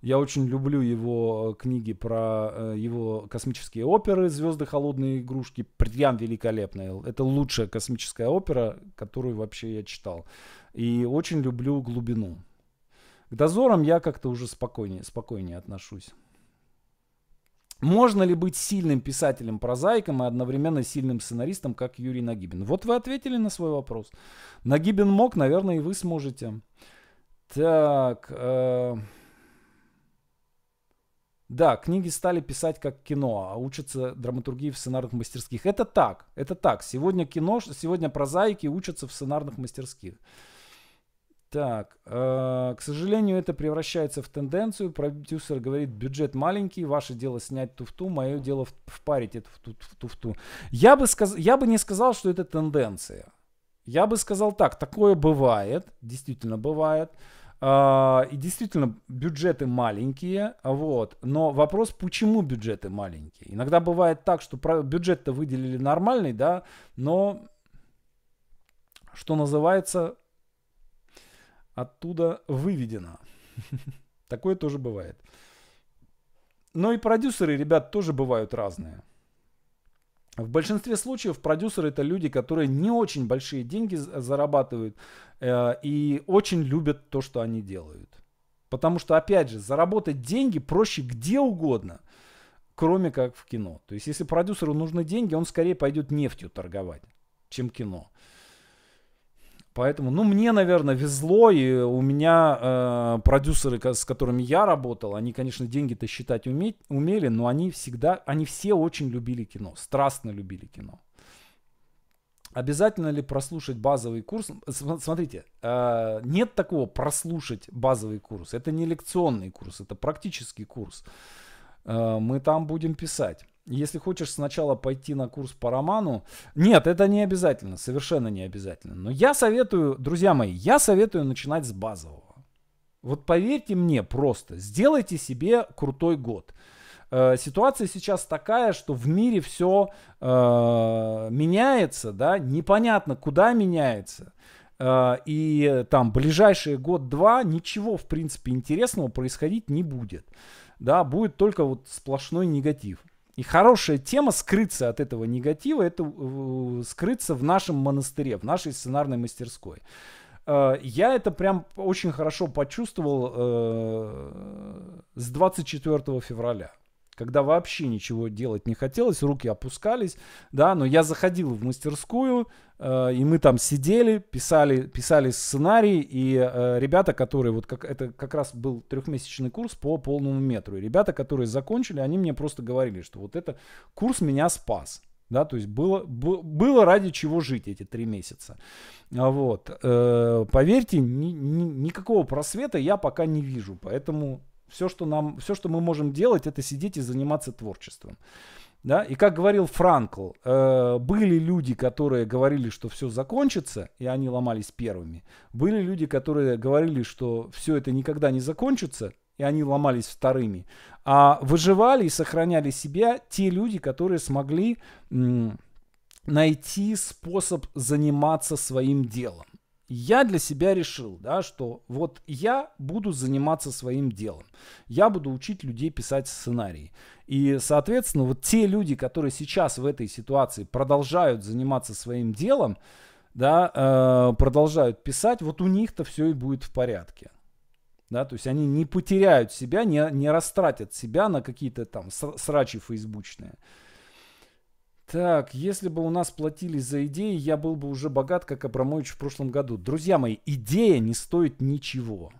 Я очень люблю его э, книги про э, его космические оперы «Звезды холодные игрушки». Прям великолепная. Это лучшая космическая опера, которую вообще я читал. И очень люблю глубину. К дозорам я как-то уже спокойнее, спокойнее отношусь. Можно ли быть сильным писателем-прозаиком и одновременно сильным сценаристом, как Юрий Нагибин? Вот вы ответили на свой вопрос. Нагибин мог, наверное, и вы сможете. Так... Э- да, книги стали писать как кино, а учатся драматургии в сценарных мастерских. Это так, это так. Сегодня кино, сегодня прозаики учатся в сценарных мастерских. Так, э, к сожалению, это превращается в тенденцию. Продюсер говорит, бюджет маленький, ваше дело снять туфту, мое дело впарить эту туфту. Я бы, сказ... я бы не сказал, что это тенденция. Я бы сказал так, такое бывает, действительно бывает. А, и действительно, бюджеты маленькие, вот. Но вопрос, почему бюджеты маленькие? Иногда бывает так, что бюджет-то выделили нормальный, да, но, что называется, оттуда выведено. Такое тоже бывает. Но и продюсеры, ребят, тоже бывают разные. В большинстве случаев продюсеры это люди, которые не очень большие деньги зарабатывают э, и очень любят то, что они делают. Потому что, опять же, заработать деньги проще где угодно, кроме как в кино. То есть, если продюсеру нужны деньги, он скорее пойдет нефтью торговать, чем кино. Поэтому, ну, мне, наверное, везло, и у меня э, продюсеры, с которыми я работал, они, конечно, деньги-то считать уметь, умели, но они всегда, они все очень любили кино, страстно любили кино. Обязательно ли прослушать базовый курс? Смотрите, э, нет такого прослушать базовый курс. Это не лекционный курс, это практический курс. Э, мы там будем писать. Если хочешь сначала пойти на курс по роману, нет, это не обязательно, совершенно не обязательно. Но я советую, друзья мои, я советую начинать с базового. Вот поверьте мне просто, сделайте себе крутой год. Э, ситуация сейчас такая, что в мире все э, меняется, да, непонятно, куда меняется. Э, и там ближайшие год-два ничего, в принципе, интересного происходить не будет. Да, будет только вот сплошной негатив. И хорошая тема скрыться от этого негатива, это э, скрыться в нашем монастыре, в нашей сценарной мастерской. Э, я это прям очень хорошо почувствовал э, с 24 февраля когда вообще ничего делать не хотелось, руки опускались, да, но я заходил в мастерскую, э, и мы там сидели, писали, писали сценарий, и э, ребята, которые, вот как, это как раз был трехмесячный курс по полному метру, и ребята, которые закончили, они мне просто говорили, что вот это курс меня спас, да, то есть было, было ради чего жить эти три месяца. А вот. Э, поверьте, ни, ни, никакого просвета я пока не вижу. Поэтому все, что, нам, все, что мы можем делать, это сидеть и заниматься творчеством. Да? И как говорил Франкл, э, были люди, которые говорили, что все закончится, и они ломались первыми. Были люди, которые говорили, что все это никогда не закончится, и они ломались вторыми. А выживали и сохраняли себя те люди, которые смогли найти способ заниматься своим делом я для себя решил, да, что вот я буду заниматься своим делом. Я буду учить людей писать сценарии. И, соответственно, вот те люди, которые сейчас в этой ситуации продолжают заниматься своим делом, да, э, продолжают писать, вот у них-то все и будет в порядке. Да, то есть они не потеряют себя, не, не растратят себя на какие-то там срачи фейсбучные. Так, если бы у нас платили за идеи, я был бы уже богат, как Абрамович в прошлом году. Друзья мои, идея не стоит ничего.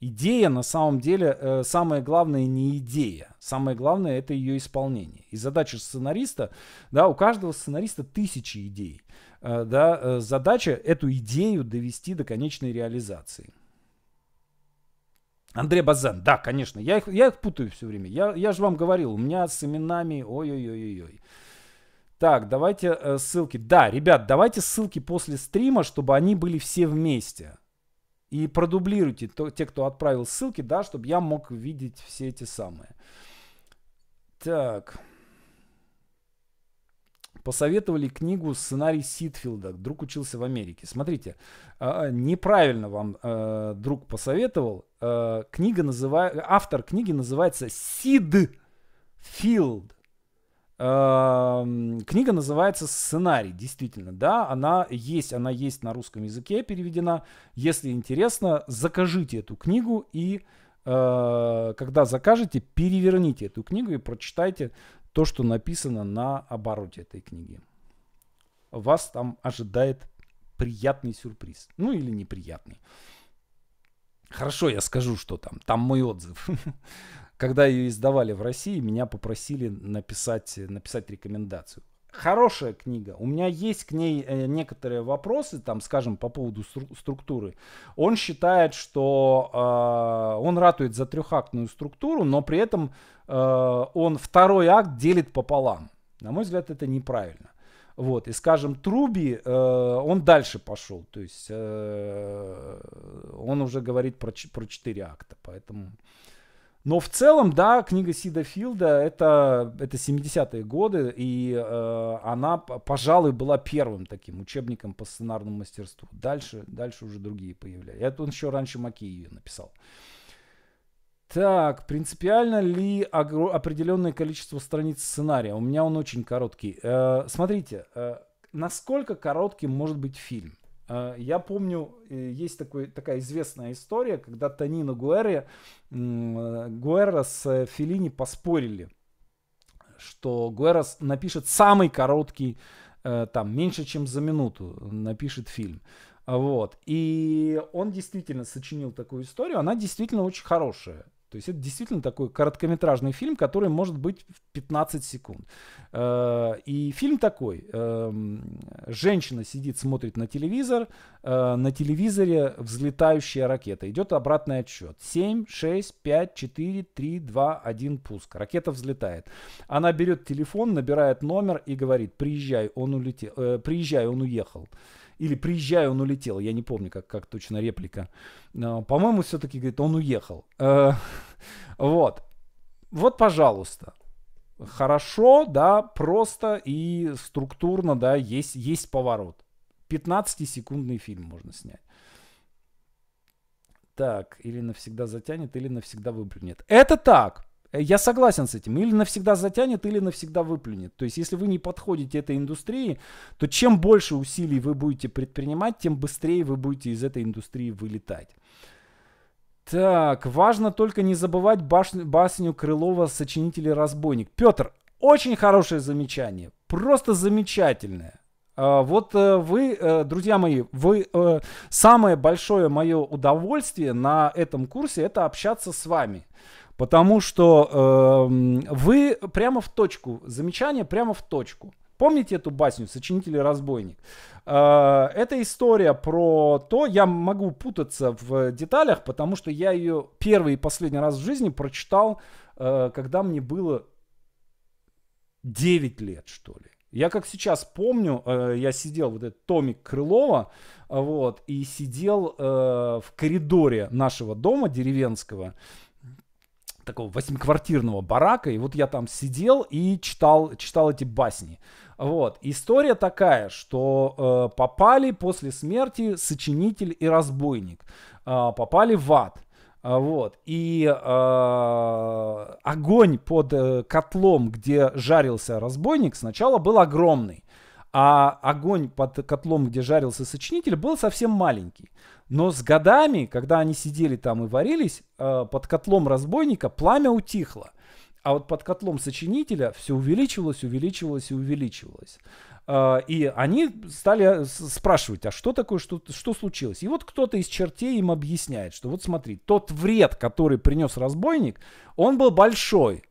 Идея на самом деле, э, самое главное не идея, самое главное это ее исполнение. И задача сценариста, да, у каждого сценариста тысячи идей. Э, да, э, задача эту идею довести до конечной реализации. Андрей Базан, да, конечно, я их, я их путаю все время. Я, я же вам говорил, у меня с именами, ой-ой-ой-ой. Так, давайте э, ссылки. Да, ребят, давайте ссылки после стрима, чтобы они были все вместе. И продублируйте то, те, кто отправил ссылки, да, чтобы я мог видеть все эти самые. Так. Посоветовали книгу «Сценарий Ситфилда. Друг учился в Америке». Смотрите, э, неправильно вам э, друг посоветовал. Э, книга называ, Автор книги называется Сидфилд. Эм, книга называется «Сценарий», действительно, да, она есть, она есть на русском языке переведена. Если интересно, закажите эту книгу и э, когда закажете, переверните эту книгу и прочитайте то, что написано на обороте этой книги. Вас там ожидает приятный сюрприз. Ну или неприятный. Хорошо, я скажу, что там. Там мой отзыв. когда ее издавали в России, меня попросили написать, написать рекомендацию. Хорошая книга. У меня есть к ней э, некоторые вопросы, там, скажем, по поводу структуры. Он считает, что э, он ратует за трехактную структуру, но при этом э, он второй акт делит пополам. На мой взгляд, это неправильно. Вот, и, скажем, Труби, э, он дальше пошел, то есть э, он уже говорит про, про 4 акта, поэтому... Но в целом, да, книга Сида Филда это, это 70-е годы, и э, она, пожалуй, была первым таким учебником по сценарному мастерству. Дальше, дальше уже другие появлялись. Это он еще раньше Макей ее написал. Так, принципиально ли определенное количество страниц сценария? У меня он очень короткий. Э, смотрите, э, насколько коротким может быть фильм? А, я помню, э, есть такой, такая известная история, когда Танина Гуэри, э, Гуэра с Филини поспорили, что Гуэра напишет самый короткий, э, там, меньше, чем за минуту напишет фильм. Вот. И он действительно сочинил такую историю. Она действительно очень хорошая. То есть это действительно такой короткометражный фильм, который может быть в 15 секунд. Э, и фильм такой. Эм, женщина сидит, смотрит на телевизор. Э, на телевизоре взлетающая ракета. Идет обратный отсчет. 7, 6, 5, 4, 3, 2, 1, пуск. Ракета взлетает. Она берет телефон, набирает номер и говорит, приезжай, он улетел, э, приезжай, он уехал. Или приезжаю, он улетел. Я не помню, как, как точно реплика. По-моему, все-таки, говорит, он уехал. Э, вот. Вот, пожалуйста. Хорошо, да, просто и структурно, да, есть, есть поворот. 15-секундный фильм можно снять. Так, или навсегда затянет, или навсегда выплюнет. Это так. Э, я согласен с этим. Или навсегда затянет, или навсегда выплюнет. То есть, если вы не подходите этой индустрии, то чем больше усилий вы будете предпринимать, тем быстрее вы будете из этой индустрии вылетать. Так, важно только не забывать башню, басню Крылова «Сочинитель и разбойник». Петр, очень хорошее замечание, просто замечательное. А, вот э, вы, э, друзья мои, вы самое большое мое удовольствие на этом курсе это общаться с вами. Потому что э, вы прямо в точку, замечание прямо в точку. Помните эту басню «Сочинитель и разбойник»? Э, это история про то, я могу путаться в деталях, потому что я ее первый и последний раз в жизни прочитал, э, когда мне было 9 лет, что ли. Я как сейчас помню, э, я сидел, вот этот Томик Крылова, вот, и сидел э, в коридоре нашего дома деревенского, такого восьмиквартирного барака, и вот я там сидел и читал, читал эти басни. Вот. История такая, что э, попали после смерти сочинитель и разбойник. Э, попали в ад. Э, вот. И э, огонь под э, котлом, где жарился разбойник, сначала был огромный а огонь под котлом, где жарился сочинитель, был совсем маленький. Но с годами, когда они сидели там и варились, э, под котлом разбойника пламя утихло. А вот под котлом сочинителя все увеличивалось, увеличивалось и увеличивалось. Э, и они стали э, спрашивать, а что такое, что, что случилось? И вот кто-то из чертей им объясняет, что вот смотри, тот вред, который принес разбойник, он был большой,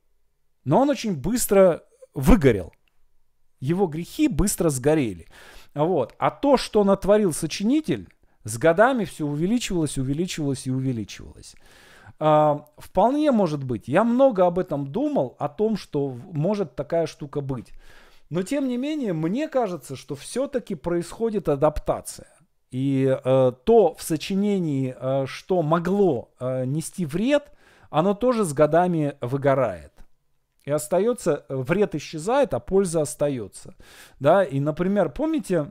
но он очень быстро выгорел его грехи быстро сгорели. Вот. А то, что натворил сочинитель, с годами все увеличивалось, увеличивалось и увеличивалось. А, вполне может быть. Я много об этом думал, о том, что может такая штука быть. Но тем не менее, мне кажется, что все-таки происходит адаптация. И э, то в сочинении, э, что могло э, нести вред, оно тоже с годами выгорает. И остается, э, вред исчезает, а польза остается. Да, и, например, помните,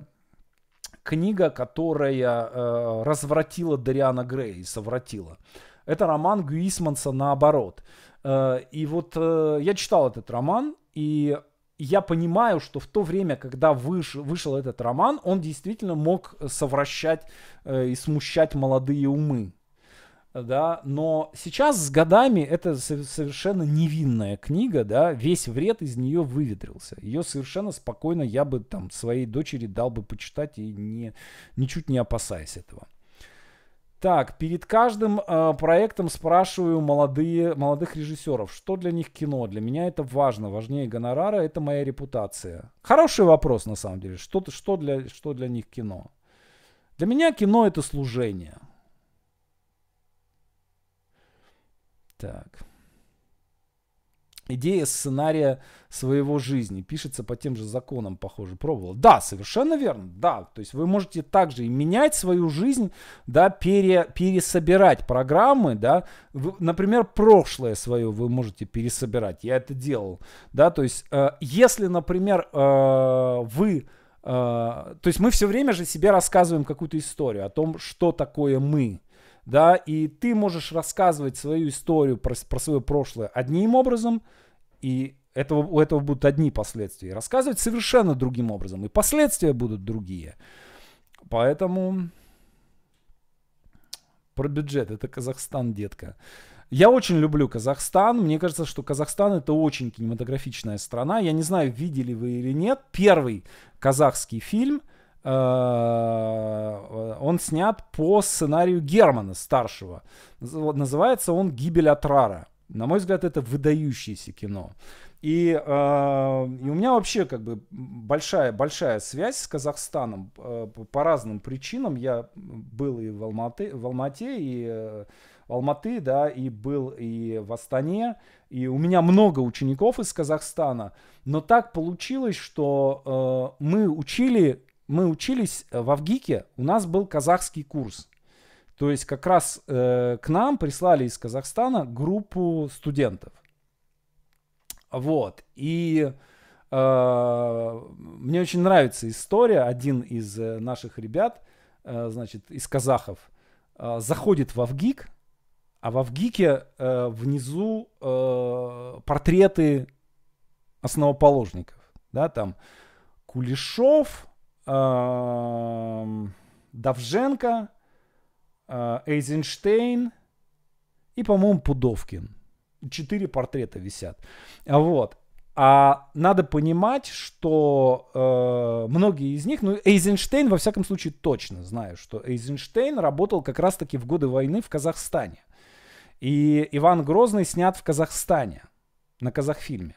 книга, которая э, развратила Дариана Грея и совратила. Это роман Гюисманса «Наоборот». Э, и вот э, я читал этот роман, и я понимаю, что в то время, когда выш, вышел этот роман, он действительно мог совращать э, и смущать молодые умы да, но сейчас с годами это совершенно невинная книга, да, весь вред из нее выветрился. Ее совершенно спокойно я бы там своей дочери дал бы почитать и не, ничуть не опасаясь этого. Так, перед каждым э, проектом спрашиваю молодые, молодых режиссеров, что для них кино. Для меня это важно, важнее гонорара, это моя репутация. Хороший вопрос на самом деле, что, что, для, что для них кино. Для меня кино это служение. Так. Идея сценария своего жизни пишется по тем же законам, похоже, пробовал. Да, совершенно верно, да. То есть вы можете также и менять свою жизнь, да, пере, пересобирать программы, да. Вы, например, прошлое свое вы можете пересобирать. Я это делал, да. То есть э, если, например, э, вы э, то есть мы все время же себе рассказываем какую-то историю о том, что такое мы, да, и ты можешь рассказывать свою историю про, про свое прошлое одним образом, и этого, у этого будут одни последствия, и рассказывать совершенно другим образом, и последствия будут другие. Поэтому про бюджет, это Казахстан, детка. Я очень люблю Казахстан. Мне кажется, что Казахстан это очень кинематографичная страна. Я не знаю, видели вы или нет. Первый казахский фильм – Э, он снят по сценарию Германа старшего. Называется он «Гибель Атрара». На мой взгляд, это выдающееся кино. И, э, и у меня вообще как бы большая большая связь с Казахстаном э, по, разным причинам. Я был и в Алматы, в Алмате и э, Алматы, да, и был и в Астане, и у меня много учеников из Казахстана, но так получилось, что э, мы учили мы учились э, в Авгике, у нас был казахский курс. То есть как раз э, к нам прислали из Казахстана группу студентов. Вот. И э, мне очень нравится история. Один из э, наших ребят, э, значит, из казахов, э, заходит в Авгик, а в Авгике э, внизу э, портреты основоположников. Да, там Кулешов, Эм, Давженко, э, Эйзенштейн и, по-моему, Пудовкин. Четыре портрета висят. А вот. А надо понимать, что э, многие из них, ну, Эйзенштейн, во всяком случае, точно знаю, что Эйзенштейн работал как раз-таки в годы войны в Казахстане. И Иван Грозный снят в Казахстане, на казахфильме.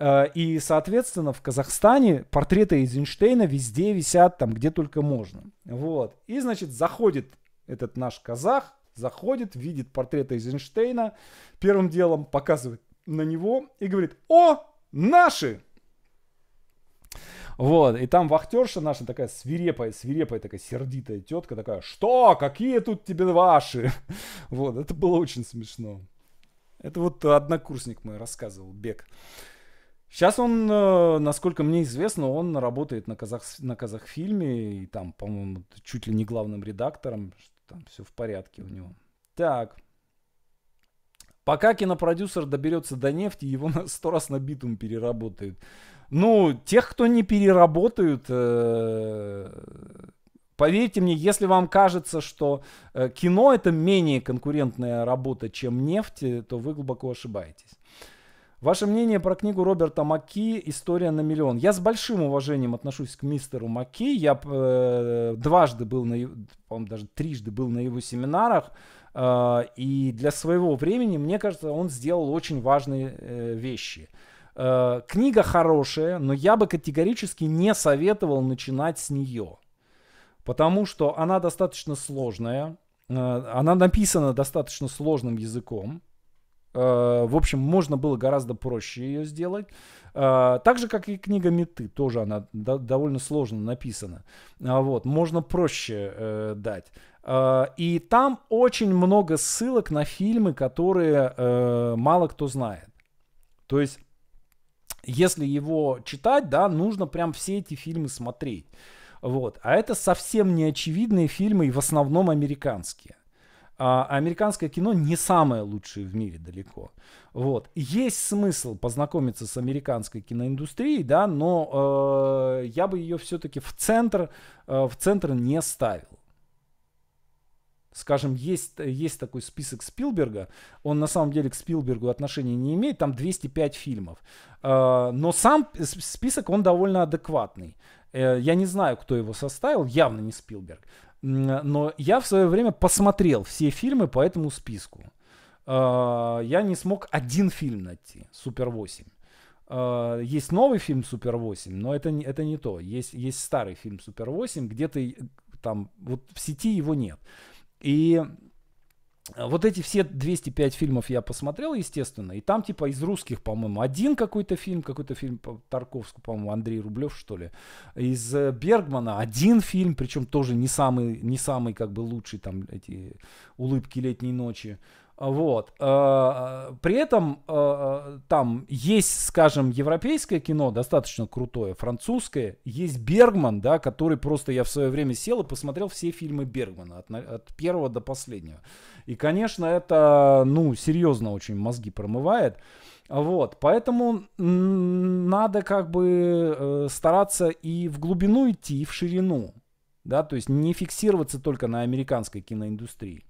Э, и, соответственно, в Казахстане портреты Эйзенштейна везде висят, там, где только можно. Вот. И, значит, заходит этот наш казах, заходит, видит портрет Эйзенштейна, первым делом показывает на него и говорит «О, наши!» Вот, и там вахтерша наша такая свирепая, свирепая такая сердитая тетка такая, что, какие тут тебе ваши? Вот, это было очень смешно. Это вот однокурсник мой рассказывал, Бег. Сейчас он, э, насколько мне известно, он работает на, казах, на казахфильме, и там, по-моему, чуть ли не главным редактором, Что там все в порядке у него. Так. Пока кинопродюсер доберется до нефти, его на сто раз на битум переработают. Ну, тех, кто не переработают, э, Поверьте мне, если вам кажется, что э, кино это менее конкурентная работа, чем нефть, то вы глубоко ошибаетесь. Ваше мнение про книгу Роберта Маки «История на миллион». Я с большим уважением отношусь к мистеру Маки. Я э, дважды был на, по-моему, даже трижды был на его семинарах. Э, и для своего времени, мне кажется, он сделал очень важные э, вещи. Э, книга хорошая, но я бы категорически не советовал начинать с нее. Потому что она достаточно сложная. Э, она написана достаточно сложным языком Э, в общем, можно было гораздо проще ее сделать. Э, так же, как и книга Меты, тоже она довольно сложно написана. А вот, можно проще э, дать. И там очень много ссылок на фильмы, которые мало кто знает. То есть, если его читать, да, нужно прям все эти фильмы смотреть. Вот. А это совсем не очевидные фильмы и в основном американские а американское кино не самое лучшее в мире далеко. Вот. Есть смысл познакомиться с американской киноиндустрией, да, но э, я бы ее все-таки в центр, э, в центр не ставил. Скажем, есть, есть такой список Спилберга. Он на самом деле к Спилбергу отношения не имеет. Там 205 фильмов. Э, но сам список, он довольно адекватный. Э, я не знаю, кто его составил, явно не Спилберг. Но я в свое время посмотрел все фильмы по этому списку. А, я не смог один фильм найти, Супер 8. А, есть новый фильм Супер 8, но это, это не то. Есть, есть старый фильм Супер 8, где-то э, там, вот в сети его нет. И вот эти все 205 фильмов я посмотрел, естественно, и там типа из русских, по-моему, один какой-то фильм, какой-то фильм по Тарковскому, по-моему, Андрей Рублев, что ли. Из э, Бергмана один фильм, причем тоже не самый, не самый как бы лучший, там эти «Улыбки летней ночи». Вот. Э, при этом э, там есть, скажем, европейское кино, достаточно крутое, французское. Есть Бергман, да, который просто я в свое время сел и посмотрел все фильмы Бергмана от, от первого до последнего. И, конечно, это, ну, серьезно очень мозги промывает. Вот, поэтому надо как бы э, стараться и в глубину идти, и в ширину, да, то есть не фиксироваться только на американской киноиндустрии.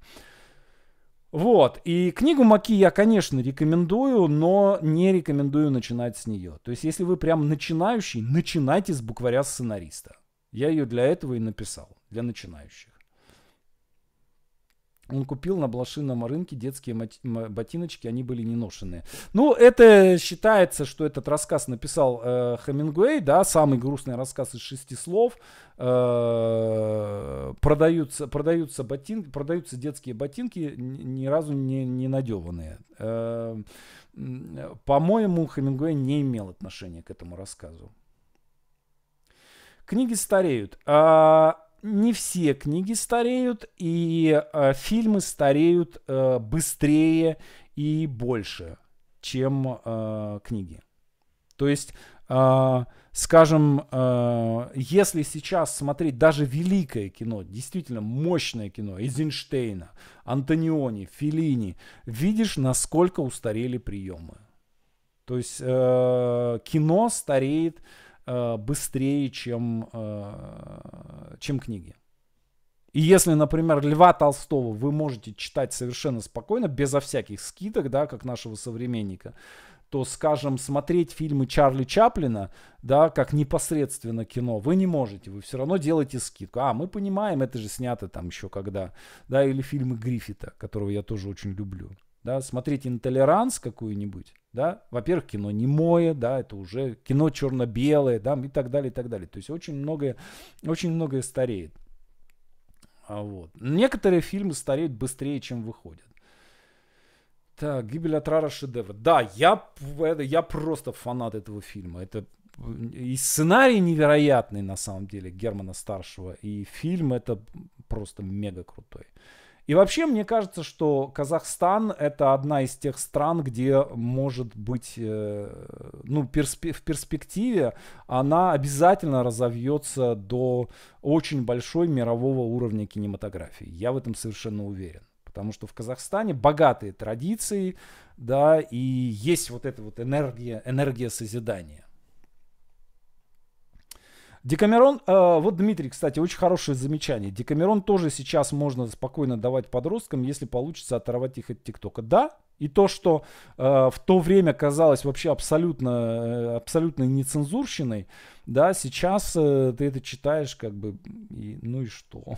Вот, и книгу Маки я, конечно, рекомендую, но не рекомендую начинать с нее. То есть, если вы прям начинающий, начинайте с букваря сценариста. Я ее для этого и написал, для начинающих. Он купил на блошином рынке детские ботиночки, они были не ношенные. Ну, это считается, что этот рассказ написал э, Хемингуэй, да, самый грустный рассказ из шести слов. Э, продаются, продаются, ботин, продаются детские ботинки, ни разу не, не надеванные. Э, по-моему, Хемингуэй не имел отношения к этому рассказу. Книги стареют. А, не все книги стареют, и э, фильмы стареют э, быстрее и больше, чем э, книги. То есть, э, скажем, э, если сейчас смотреть даже великое кино, действительно мощное кино Эйзенштейна, Антониони, Филини, видишь, насколько устарели приемы. То есть э, кино стареет Э, быстрее, чем, э, чем книги. И если, например, Льва Толстого вы можете читать совершенно спокойно, безо всяких скидок, да, как нашего современника, то, скажем, смотреть фильмы Чарли Чаплина, да, как непосредственно кино, вы не можете, вы все равно делаете скидку. А, мы понимаем, это же снято там еще когда, да, или фильмы Гриффита, которого я тоже очень люблю, да, смотреть «Интолеранс» какую-нибудь, да, во-первых, кино не мое, да, это уже кино черно-белое, да, и так далее, и так далее. То есть очень многое, очень многое стареет. А вот. Некоторые фильмы стареют быстрее, чем выходят. Так, «Гибель от Рара» шедевр. Да, я, это, я просто фанат этого фильма. Это и сценарий невероятный, на самом деле, Германа Старшего. И фильм это просто мега крутой. И вообще, мне кажется, что Казахстан это одна из тех стран, где может быть, э, ну, перспе в перспективе она обязательно разовьется до очень большой мирового уровня кинематографии. Я в этом совершенно уверен. Потому что в Казахстане богатые традиции, да, и есть вот эта вот энергия, энергия созидания. Декамерон, э, вот Дмитрий, кстати, очень хорошее замечание. Декамерон тоже сейчас можно спокойно давать подросткам, если получится оторвать их от ТикТока. Да, и то, что э, в то время казалось вообще абсолютно, э, абсолютно нецензурщиной, да, сейчас э, ты это читаешь как бы, и, ну и что?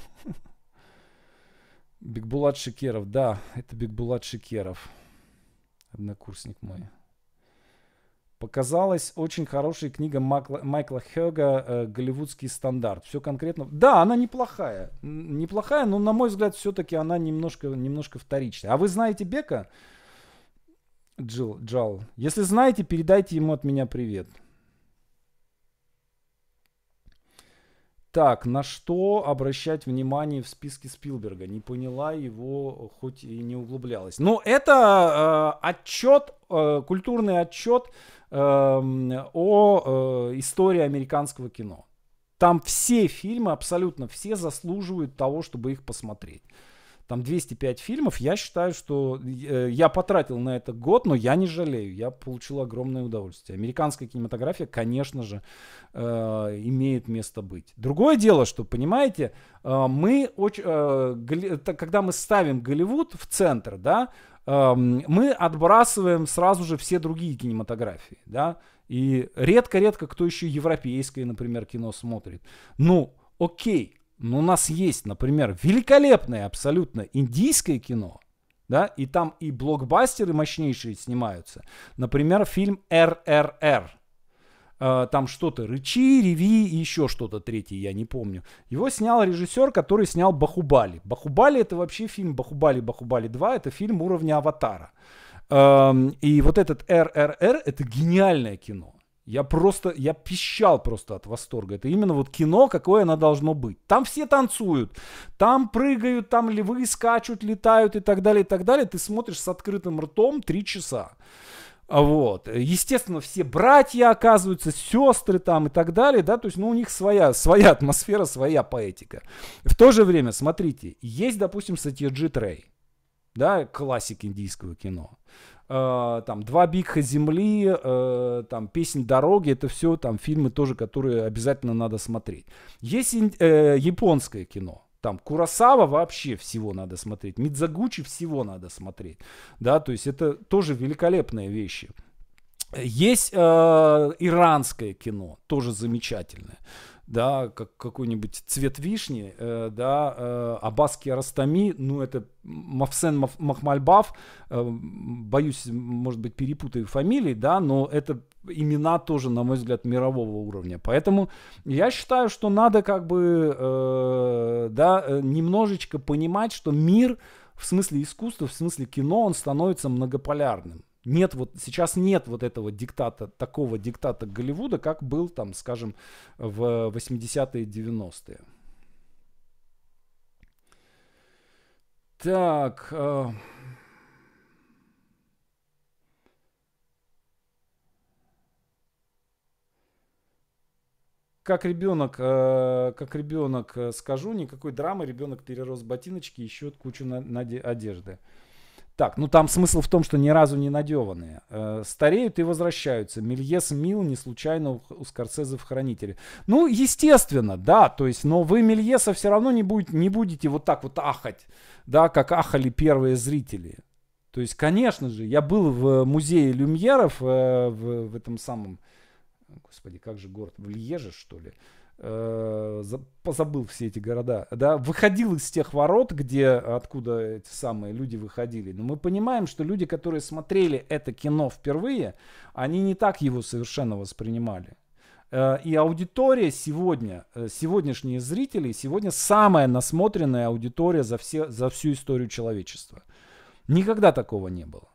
Бигбулат Шикеров, да, это Бигбулат Шикеров, однокурсник мой показалась очень хорошая книга Макла, Майкла Хёга э, «Голливудский стандарт». Все конкретно. Да, она неплохая. Неплохая, но, на мой взгляд, все-таки она немножко, немножко вторичная. А вы знаете Бека? Джил, Джал. Если знаете, передайте ему от меня привет. Так, на что обращать внимание в списке Спилберга? Не поняла его, хоть и не углублялась. Но это э, отчет, э, культурный отчет Эм, о э, истории американского кино. Там все фильмы, абсолютно все заслуживают того, чтобы их посмотреть там 205 фильмов, я считаю, что э, я потратил на это год, но я не жалею, я получил огромное удовольствие. Американская кинематография, конечно же, э, имеет место быть. Другое дело, что, понимаете, э, мы, очень, э, голи, это, когда мы ставим Голливуд в центр, да, э, мы отбрасываем сразу же все другие кинематографии, да, и редко-редко кто еще европейское, например, кино смотрит. Ну, окей, но ну, у нас есть, например, великолепное абсолютно индийское кино, да, и там и блокбастеры мощнейшие снимаются. Например, фильм «РРР», э, там что-то «Рычи», «Реви» и еще что-то третье, я не помню. Его снял режиссер, который снял «Бахубали». «Бахубали» — это вообще фильм «Бахубали, Бахубали 2», это фильм уровня «Аватара». Эм, и вот этот «РРР» — это гениальное кино. Я просто, я пищал просто от восторга. Это именно вот кино, какое оно должно быть. Там все танцуют, там прыгают, там львы скачут, летают и так далее, и так далее. Ты смотришь с открытым ртом три часа. А вот. Естественно, все братья оказываются, сестры там и так далее, да, то есть, ну, у них своя, своя атмосфера, своя поэтика. В то же время, смотрите, есть, допустим, Сатьяджи Трей, да, классик индийского кино. Э, там «Два бикха земли», э, там «Песнь дороги», это все там фильмы тоже, которые обязательно надо смотреть. Есть э, японское кино, там Курасава вообще всего надо смотреть, Мидзагучи всего надо смотреть, да, то есть это тоже великолепные вещи. Есть э, иранское кино, тоже замечательное да, как какой-нибудь цвет вишни, э, да, э, Аббас Растами, ну это Мавсен Мав, Махмальбав, э, боюсь, может быть, перепутаю фамилии, да, но это имена тоже, на мой взгляд, мирового уровня. Поэтому я считаю, что надо как бы, э, да, э, немножечко понимать, что мир в смысле искусства, в смысле кино, он становится многополярным. Нет вот, сейчас нет вот этого диктата, такого диктата Голливуда, как был там, скажем, в 80-е, 90-е. Так. Э... Как ребенок, э, как ребенок, э, скажу, никакой драмы, ребенок перерос ботиночки и еще кучу на, на, одежды. Так, ну там смысл в том, что ни разу не надеванные. Э, стареют и возвращаются. Мильес Мил не случайно у, у Скорсезе в хранителе. Ну, естественно, да, то есть, но вы Мильеса все равно не, будете, не будете вот так вот ахать, да, как ахали первые зрители. То есть, конечно же, я был в музее Люмьеров э, в, в этом самом, господи, как же город, в Льеже, что ли, Э, позабыл все эти города, да, выходил из тех ворот, где, откуда эти самые люди выходили. Но мы понимаем, что люди, которые смотрели это кино впервые, они не так его совершенно воспринимали. Э, и аудитория сегодня, э, сегодняшние зрители, сегодня самая насмотренная аудитория за, все, за всю историю человечества. Никогда такого не было.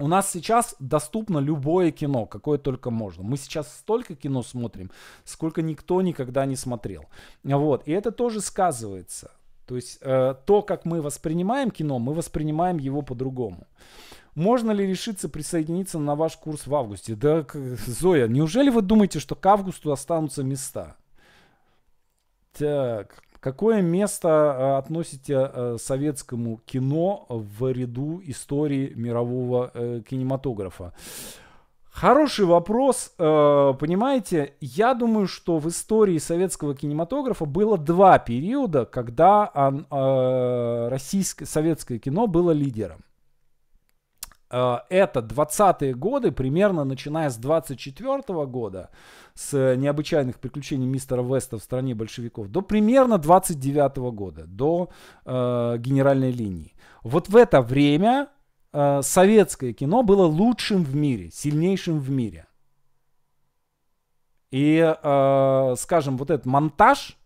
У нас сейчас доступно любое кино, какое только можно. Мы сейчас столько кино смотрим, сколько никто никогда не смотрел. Вот. И это тоже сказывается. То есть э, то, как мы воспринимаем кино, мы воспринимаем его по-другому. Можно ли решиться присоединиться на ваш курс в августе? Да, Зоя, неужели вы думаете, что к августу останутся места? Так, какое место э, относите э, советскому кино в ряду истории мирового э, кинематографа? Хороший вопрос. Понимаете, я думаю, что в истории советского кинематографа было два периода, когда российское советское кино было лидером. Э, это 20-е годы, примерно начиная с 24 -го года, с необычайных приключений мистера Веста в стране большевиков, до примерно 29 -го года, до э, генеральной линии. Вот в это время э, советское кино было лучшим в мире, сильнейшим в мире. И, э, скажем, вот этот монтаж,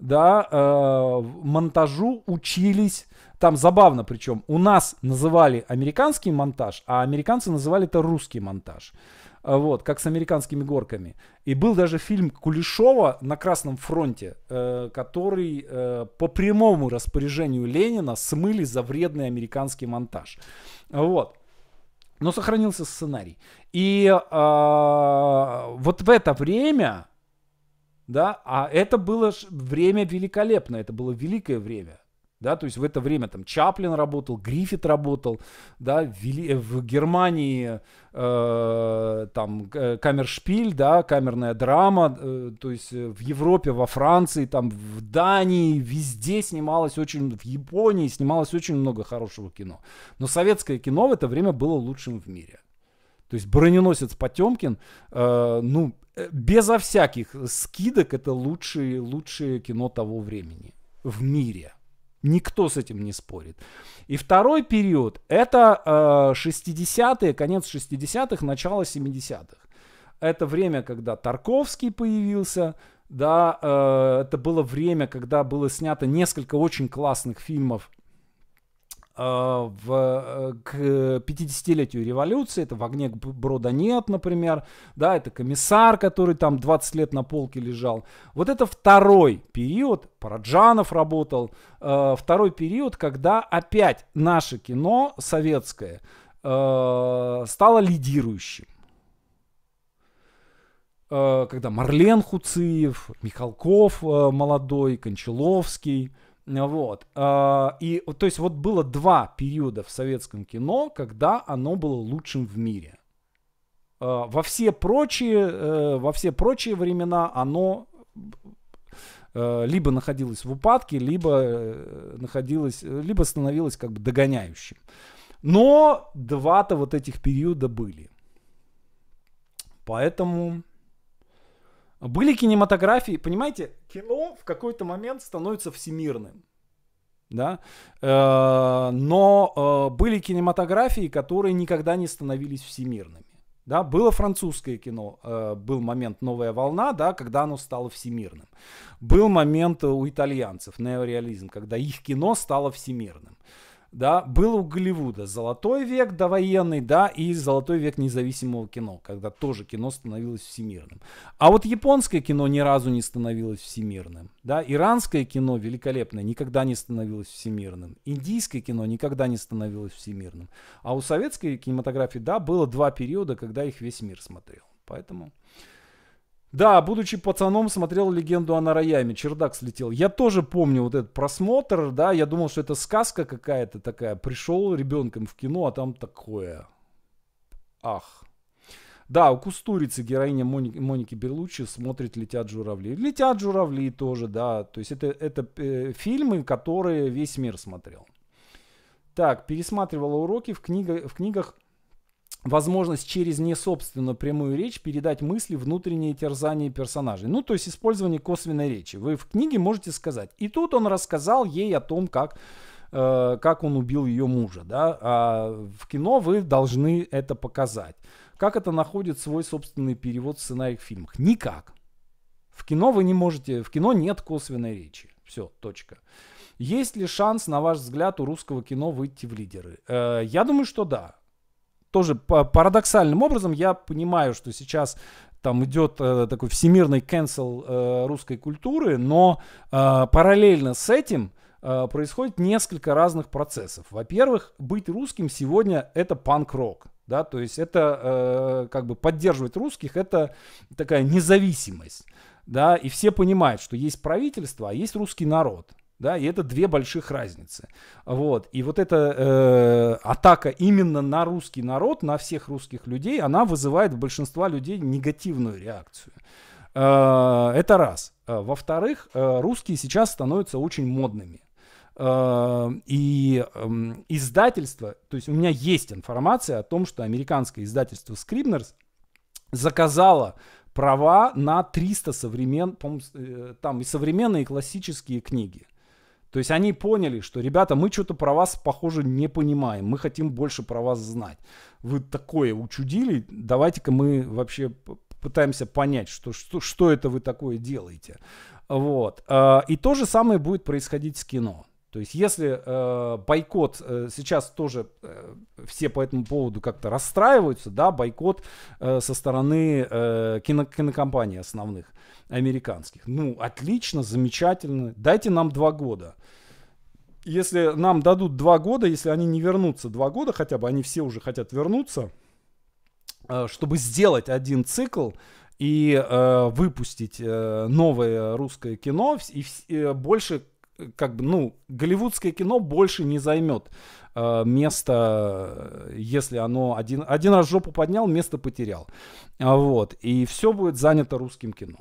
да, э, монтажу учились там забавно причем. У нас называли американский монтаж, а американцы называли это русский монтаж. Э, вот, как с американскими горками. И был даже фильм Кулешова на Красном фронте, э, который э, по прямому распоряжению Ленина смыли за вредный американский монтаж. Вот. Но сохранился сценарий. И э, вот в это время, да, а это было время великолепное, это было великое время да, то есть в это время там Чаплин работал, Гриффит работал, да, вели, э, в Германии э, там э, камершпиль, да, камерная драма, э, то есть э, в Европе, во Франции, там в Дании, везде снималось очень, в Японии снималось очень много хорошего кино. Но советское кино в это время было лучшим в мире. То есть броненосец Потемкин, э, ну, безо всяких скидок, это лучшее, лучшее кино того времени в мире. Никто с этим не спорит. И второй период – это э, 60-е, конец 60-х, начало 70-х. Это время, когда Тарковский появился, да, э, это было время, когда было снято несколько очень классных фильмов Э, в, э, к 50-летию революции, это в огне брода нет, например, да, это комиссар, который там 20 лет на полке лежал. Вот это второй период, Параджанов работал, э, второй период, когда опять наше кино советское стало лидирующим когда Марлен Хуциев, Михалков молодой, Кончаловский – вот. А, и, то есть, вот было два периода в советском кино, когда оно было лучшим в мире. А, во все прочие, э, во все прочие времена оно э, либо находилось в упадке, либо э, находилось, либо становилось как бы догоняющим. Но два-то вот этих периода были. Поэтому были кинематографии, понимаете, кино в какой-то момент становится всемирным. Да? Э, но э, были кинематографии, которые никогда не становились всемирными. Да, было французское кино, э, был момент «Новая волна», да, когда оно стало всемирным. Был момент у итальянцев, неореализм, когда их кино стало всемирным да, был у Голливуда золотой век довоенный, да, и золотой век независимого кино, когда тоже кино становилось всемирным. А вот японское кино ни разу не становилось всемирным, да, иранское кино великолепное никогда не становилось всемирным, индийское кино никогда не становилось всемирным. А у советской кинематографии, да, было два периода, когда их весь мир смотрел. Поэтому... Да, будучи пацаном, смотрел «Легенду о Нараяме», чердак слетел. Я тоже помню вот этот просмотр, да, я думал, что это сказка какая-то такая. Пришел ребенком в кино, а там такое. Ах. Да, у Кустурицы героиня Моники, Моники Берлуччи смотрит «Летят журавли». «Летят журавли» тоже, да. То есть это, это э, фильмы, которые весь мир смотрел. Так, пересматривала уроки в, книга, в книгах возможность через несобственную прямую речь передать мысли, внутренние терзания персонажей. Ну, то есть использование косвенной речи. Вы в книге можете сказать. И тут он рассказал ей о том, как э, как он убил ее мужа, да, а в кино вы должны это показать. Как это находит свой собственный перевод в сценариях фильмах? Никак. В кино вы не можете, в кино нет косвенной речи. Все, точка. Есть ли шанс, на ваш взгляд, у русского кино выйти в лидеры? Э, я думаю, что да тоже парадоксальным образом я понимаю, что сейчас там идет э, такой всемирный cancel э, русской культуры, но э, параллельно с этим э, происходит несколько разных процессов. Во-первых, быть русским сегодня это панк-рок. Да, то есть это э, как бы поддерживать русских, это такая независимость да, и все понимают, что есть правительство, а есть русский народ. Да, и это две больших разницы. Вот. И вот эта э, атака именно на русский народ, на всех русских людей, она вызывает у большинства людей негативную реакцию. Э, это раз. Э, во-вторых, э, русские сейчас становятся очень модными э, и эм, издательство, то есть у меня есть информация о том, что американское издательство Scribners заказало права на 300 современ, там и современные, и классические книги. То есть они поняли, что, ребята, мы что-то про вас, похоже, не понимаем. Мы хотим больше про вас знать. Вы такое учудили, давайте-ка мы вообще пытаемся понять, что, что, что это вы такое делаете. Вот. А, и то же самое будет происходить с кино. То есть, если э, бойкот э, сейчас тоже э, все по этому поводу как-то расстраиваются, да, бойкот э, со стороны э, кино, кинокомпаний основных американских. Ну, отлично, замечательно. Дайте нам два года. Если нам дадут два года, если они не вернутся два года, хотя бы они все уже хотят вернуться, э, чтобы сделать один цикл, и э, выпустить э, новое русское кино и, и э, больше как бы, ну, голливудское кино больше не займет э, место, если оно один, один раз жопу поднял, место потерял. А вот. И все будет занято русским кино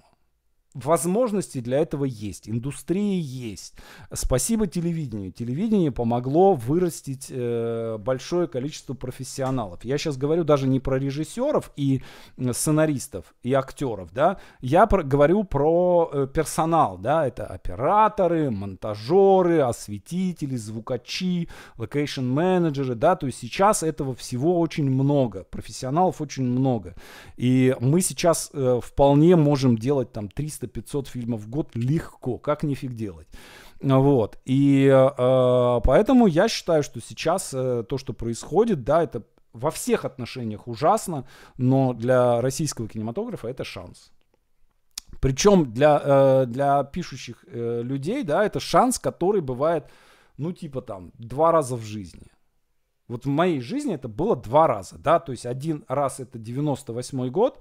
возможности для этого есть, индустрии есть. Спасибо телевидению. Телевидение помогло вырастить э, большое количество профессионалов. Я сейчас говорю даже не про режиссеров и сценаристов и актеров, да, я про, говорю про э, персонал, да, это операторы, монтажеры, осветители, звукачи, локейшн-менеджеры, да, то есть сейчас этого всего очень много, профессионалов очень много. И мы сейчас э, вполне можем делать там 300 300-500 фильмов в год легко, как нифиг делать. Вот. И э, поэтому я считаю, что сейчас э, то, что происходит, да, это во всех отношениях ужасно, но для российского кинематографа это шанс. Причем для, э, для пишущих э, людей, да, это шанс, который бывает, ну, типа там, два раза в жизни. Вот в моей жизни это было два раза, да, то есть один раз это 98 год,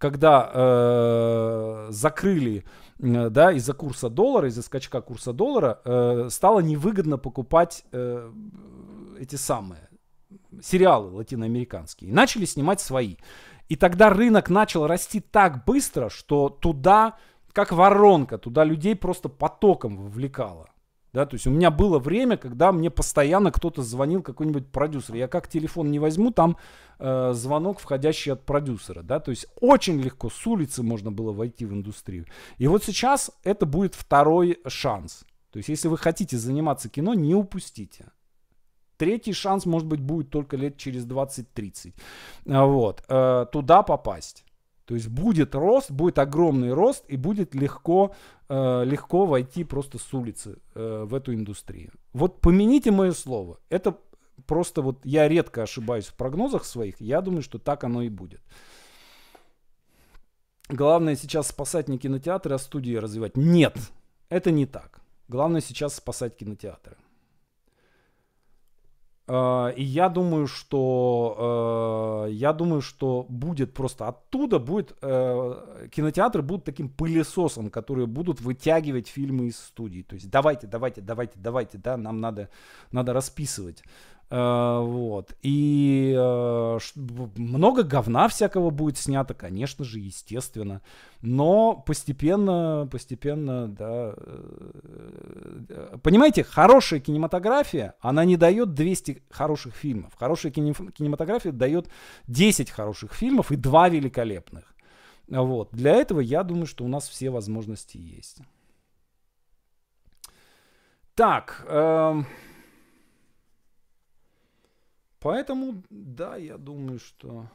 когда э, закрыли э, да, из-за курса доллара, из-за скачка курса доллара, э, стало невыгодно покупать э, эти самые сериалы латиноамериканские. И начали снимать свои. И тогда рынок начал расти так быстро, что туда, как воронка, туда людей просто потоком вовлекало. Да, то есть у меня было время, когда мне постоянно кто-то звонил, какой-нибудь продюсер. Я как телефон не возьму, там э, звонок, входящий от продюсера. Да, то есть очень легко с улицы можно было войти в индустрию. И вот сейчас это будет второй шанс. То есть если вы хотите заниматься кино, не упустите. Третий шанс, может быть, будет только лет через 20-30. Э, вот. Э, туда попасть. То есть будет рост, будет огромный рост и будет легко, э, легко войти просто с улицы э, в эту индустрию. Вот помяните мое слово. Это просто вот я редко ошибаюсь в прогнозах своих. Я думаю, что так оно и будет. Главное сейчас спасать не кинотеатры, а студии развивать. Нет, это не так. Главное сейчас спасать кинотеатры. А, и я думаю, что uh, я думаю, что будет просто оттуда будет uh, кинотеатры будут таким пылесосом, которые будут вытягивать фильмы из студии. То есть давайте, давайте, давайте, давайте, да, нам надо надо расписывать. Э, вот. И э, много говна всякого будет снято, конечно же, естественно. Но постепенно, постепенно, да... Э, понимаете, хорошая кинематография, она не дает 200 хороших фильмов. Хорошая кинематография дает 10 хороших фильмов и 2 великолепных. Вот. Для этого я думаю, что у нас все возможности есть. Так. Э- Поэтому, да, я думаю, что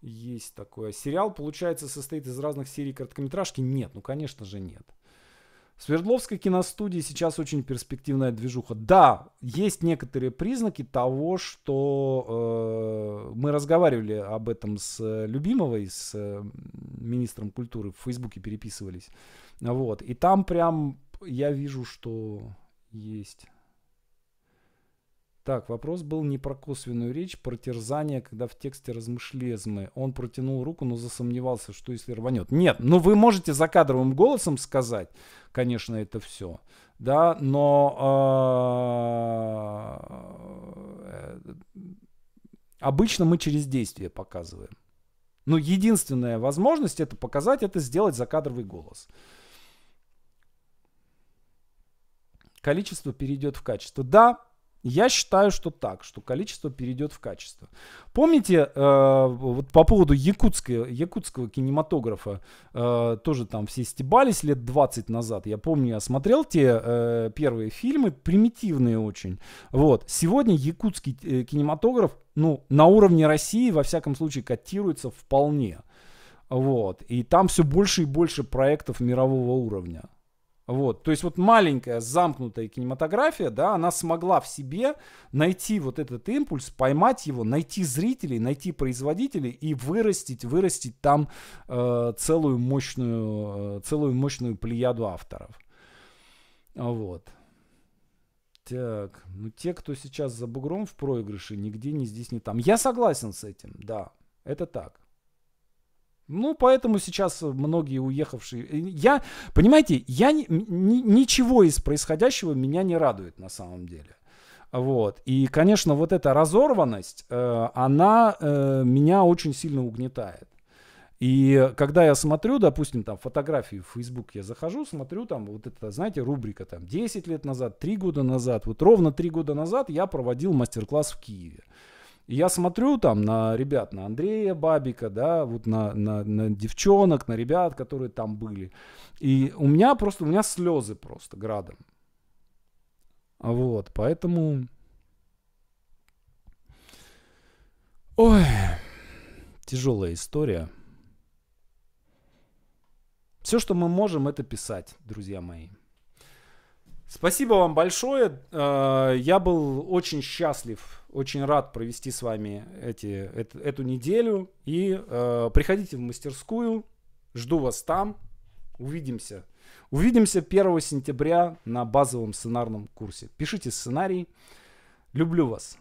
есть такое. Сериал, получается, состоит из разных серий короткометражки? Нет, ну, конечно же, нет. В Свердловской киностудии сейчас очень перспективная движуха. Да, есть некоторые признаки того, что э, мы разговаривали об этом с э, Любимовой, с э, министром культуры, в Фейсбуке переписывались. Вот. И там прям я вижу, что есть так, вопрос был не про косвенную речь, про терзание, когда в тексте размышлезмы. Он протянул руку, но засомневался, что если рванет. Нет, ну вы можете за кадровым голосом сказать, конечно, это все. Да, но а, э, обычно мы через действие показываем. Но ну, единственная возможность это показать, это сделать за кадровый голос. Количество перейдет в качество. Да, я считаю, что так, что количество перейдет в качество. Помните, э, вот по поводу якутского, якутского кинематографа, э, тоже там все стебались лет 20 назад. Я помню, я смотрел те э, первые фильмы, примитивные очень. Вот. Сегодня якутский э, кинематограф, ну, на уровне России, во всяком случае, котируется вполне. Вот. И там все больше и больше проектов мирового уровня. Вот, то есть вот маленькая замкнутая кинематография, да, она смогла в себе найти вот этот импульс, поймать его, найти зрителей, найти производителей и вырастить, вырастить там э, целую мощную, э, целую мощную плеяду авторов. Вот. Так, ну те, кто сейчас за бугром в проигрыше, нигде не здесь, не там. Я согласен с этим, да, это так. Ну, поэтому сейчас многие уехавшие... Э, я, понимаете, я ни, ни, ничего из происходящего меня не радует на самом деле. Вот. И, конечно, вот эта разорванность, э, она э, меня очень сильно угнетает. И когда я смотрю, допустим, там фотографии в Facebook я захожу, смотрю, там вот это, знаете, рубрика там 10 лет назад, 3 года назад. Вот ровно 3 года назад я проводил мастер-класс в Киеве я смотрю там на ребят, на Андрея Бабика, да, вот на, на, на девчонок, на ребят, которые там были. И у меня просто, у меня слезы просто градом. Вот, поэтому... Ой, тяжелая история. Все, что мы можем, это писать, друзья мои. Спасибо вам большое. Э, я был очень счастлив очень рад провести с вами эти, эту, эту неделю. И э, приходите в мастерскую. Жду вас там. Увидимся. Увидимся 1 сентября на базовом сценарном курсе. Пишите сценарий. Люблю вас.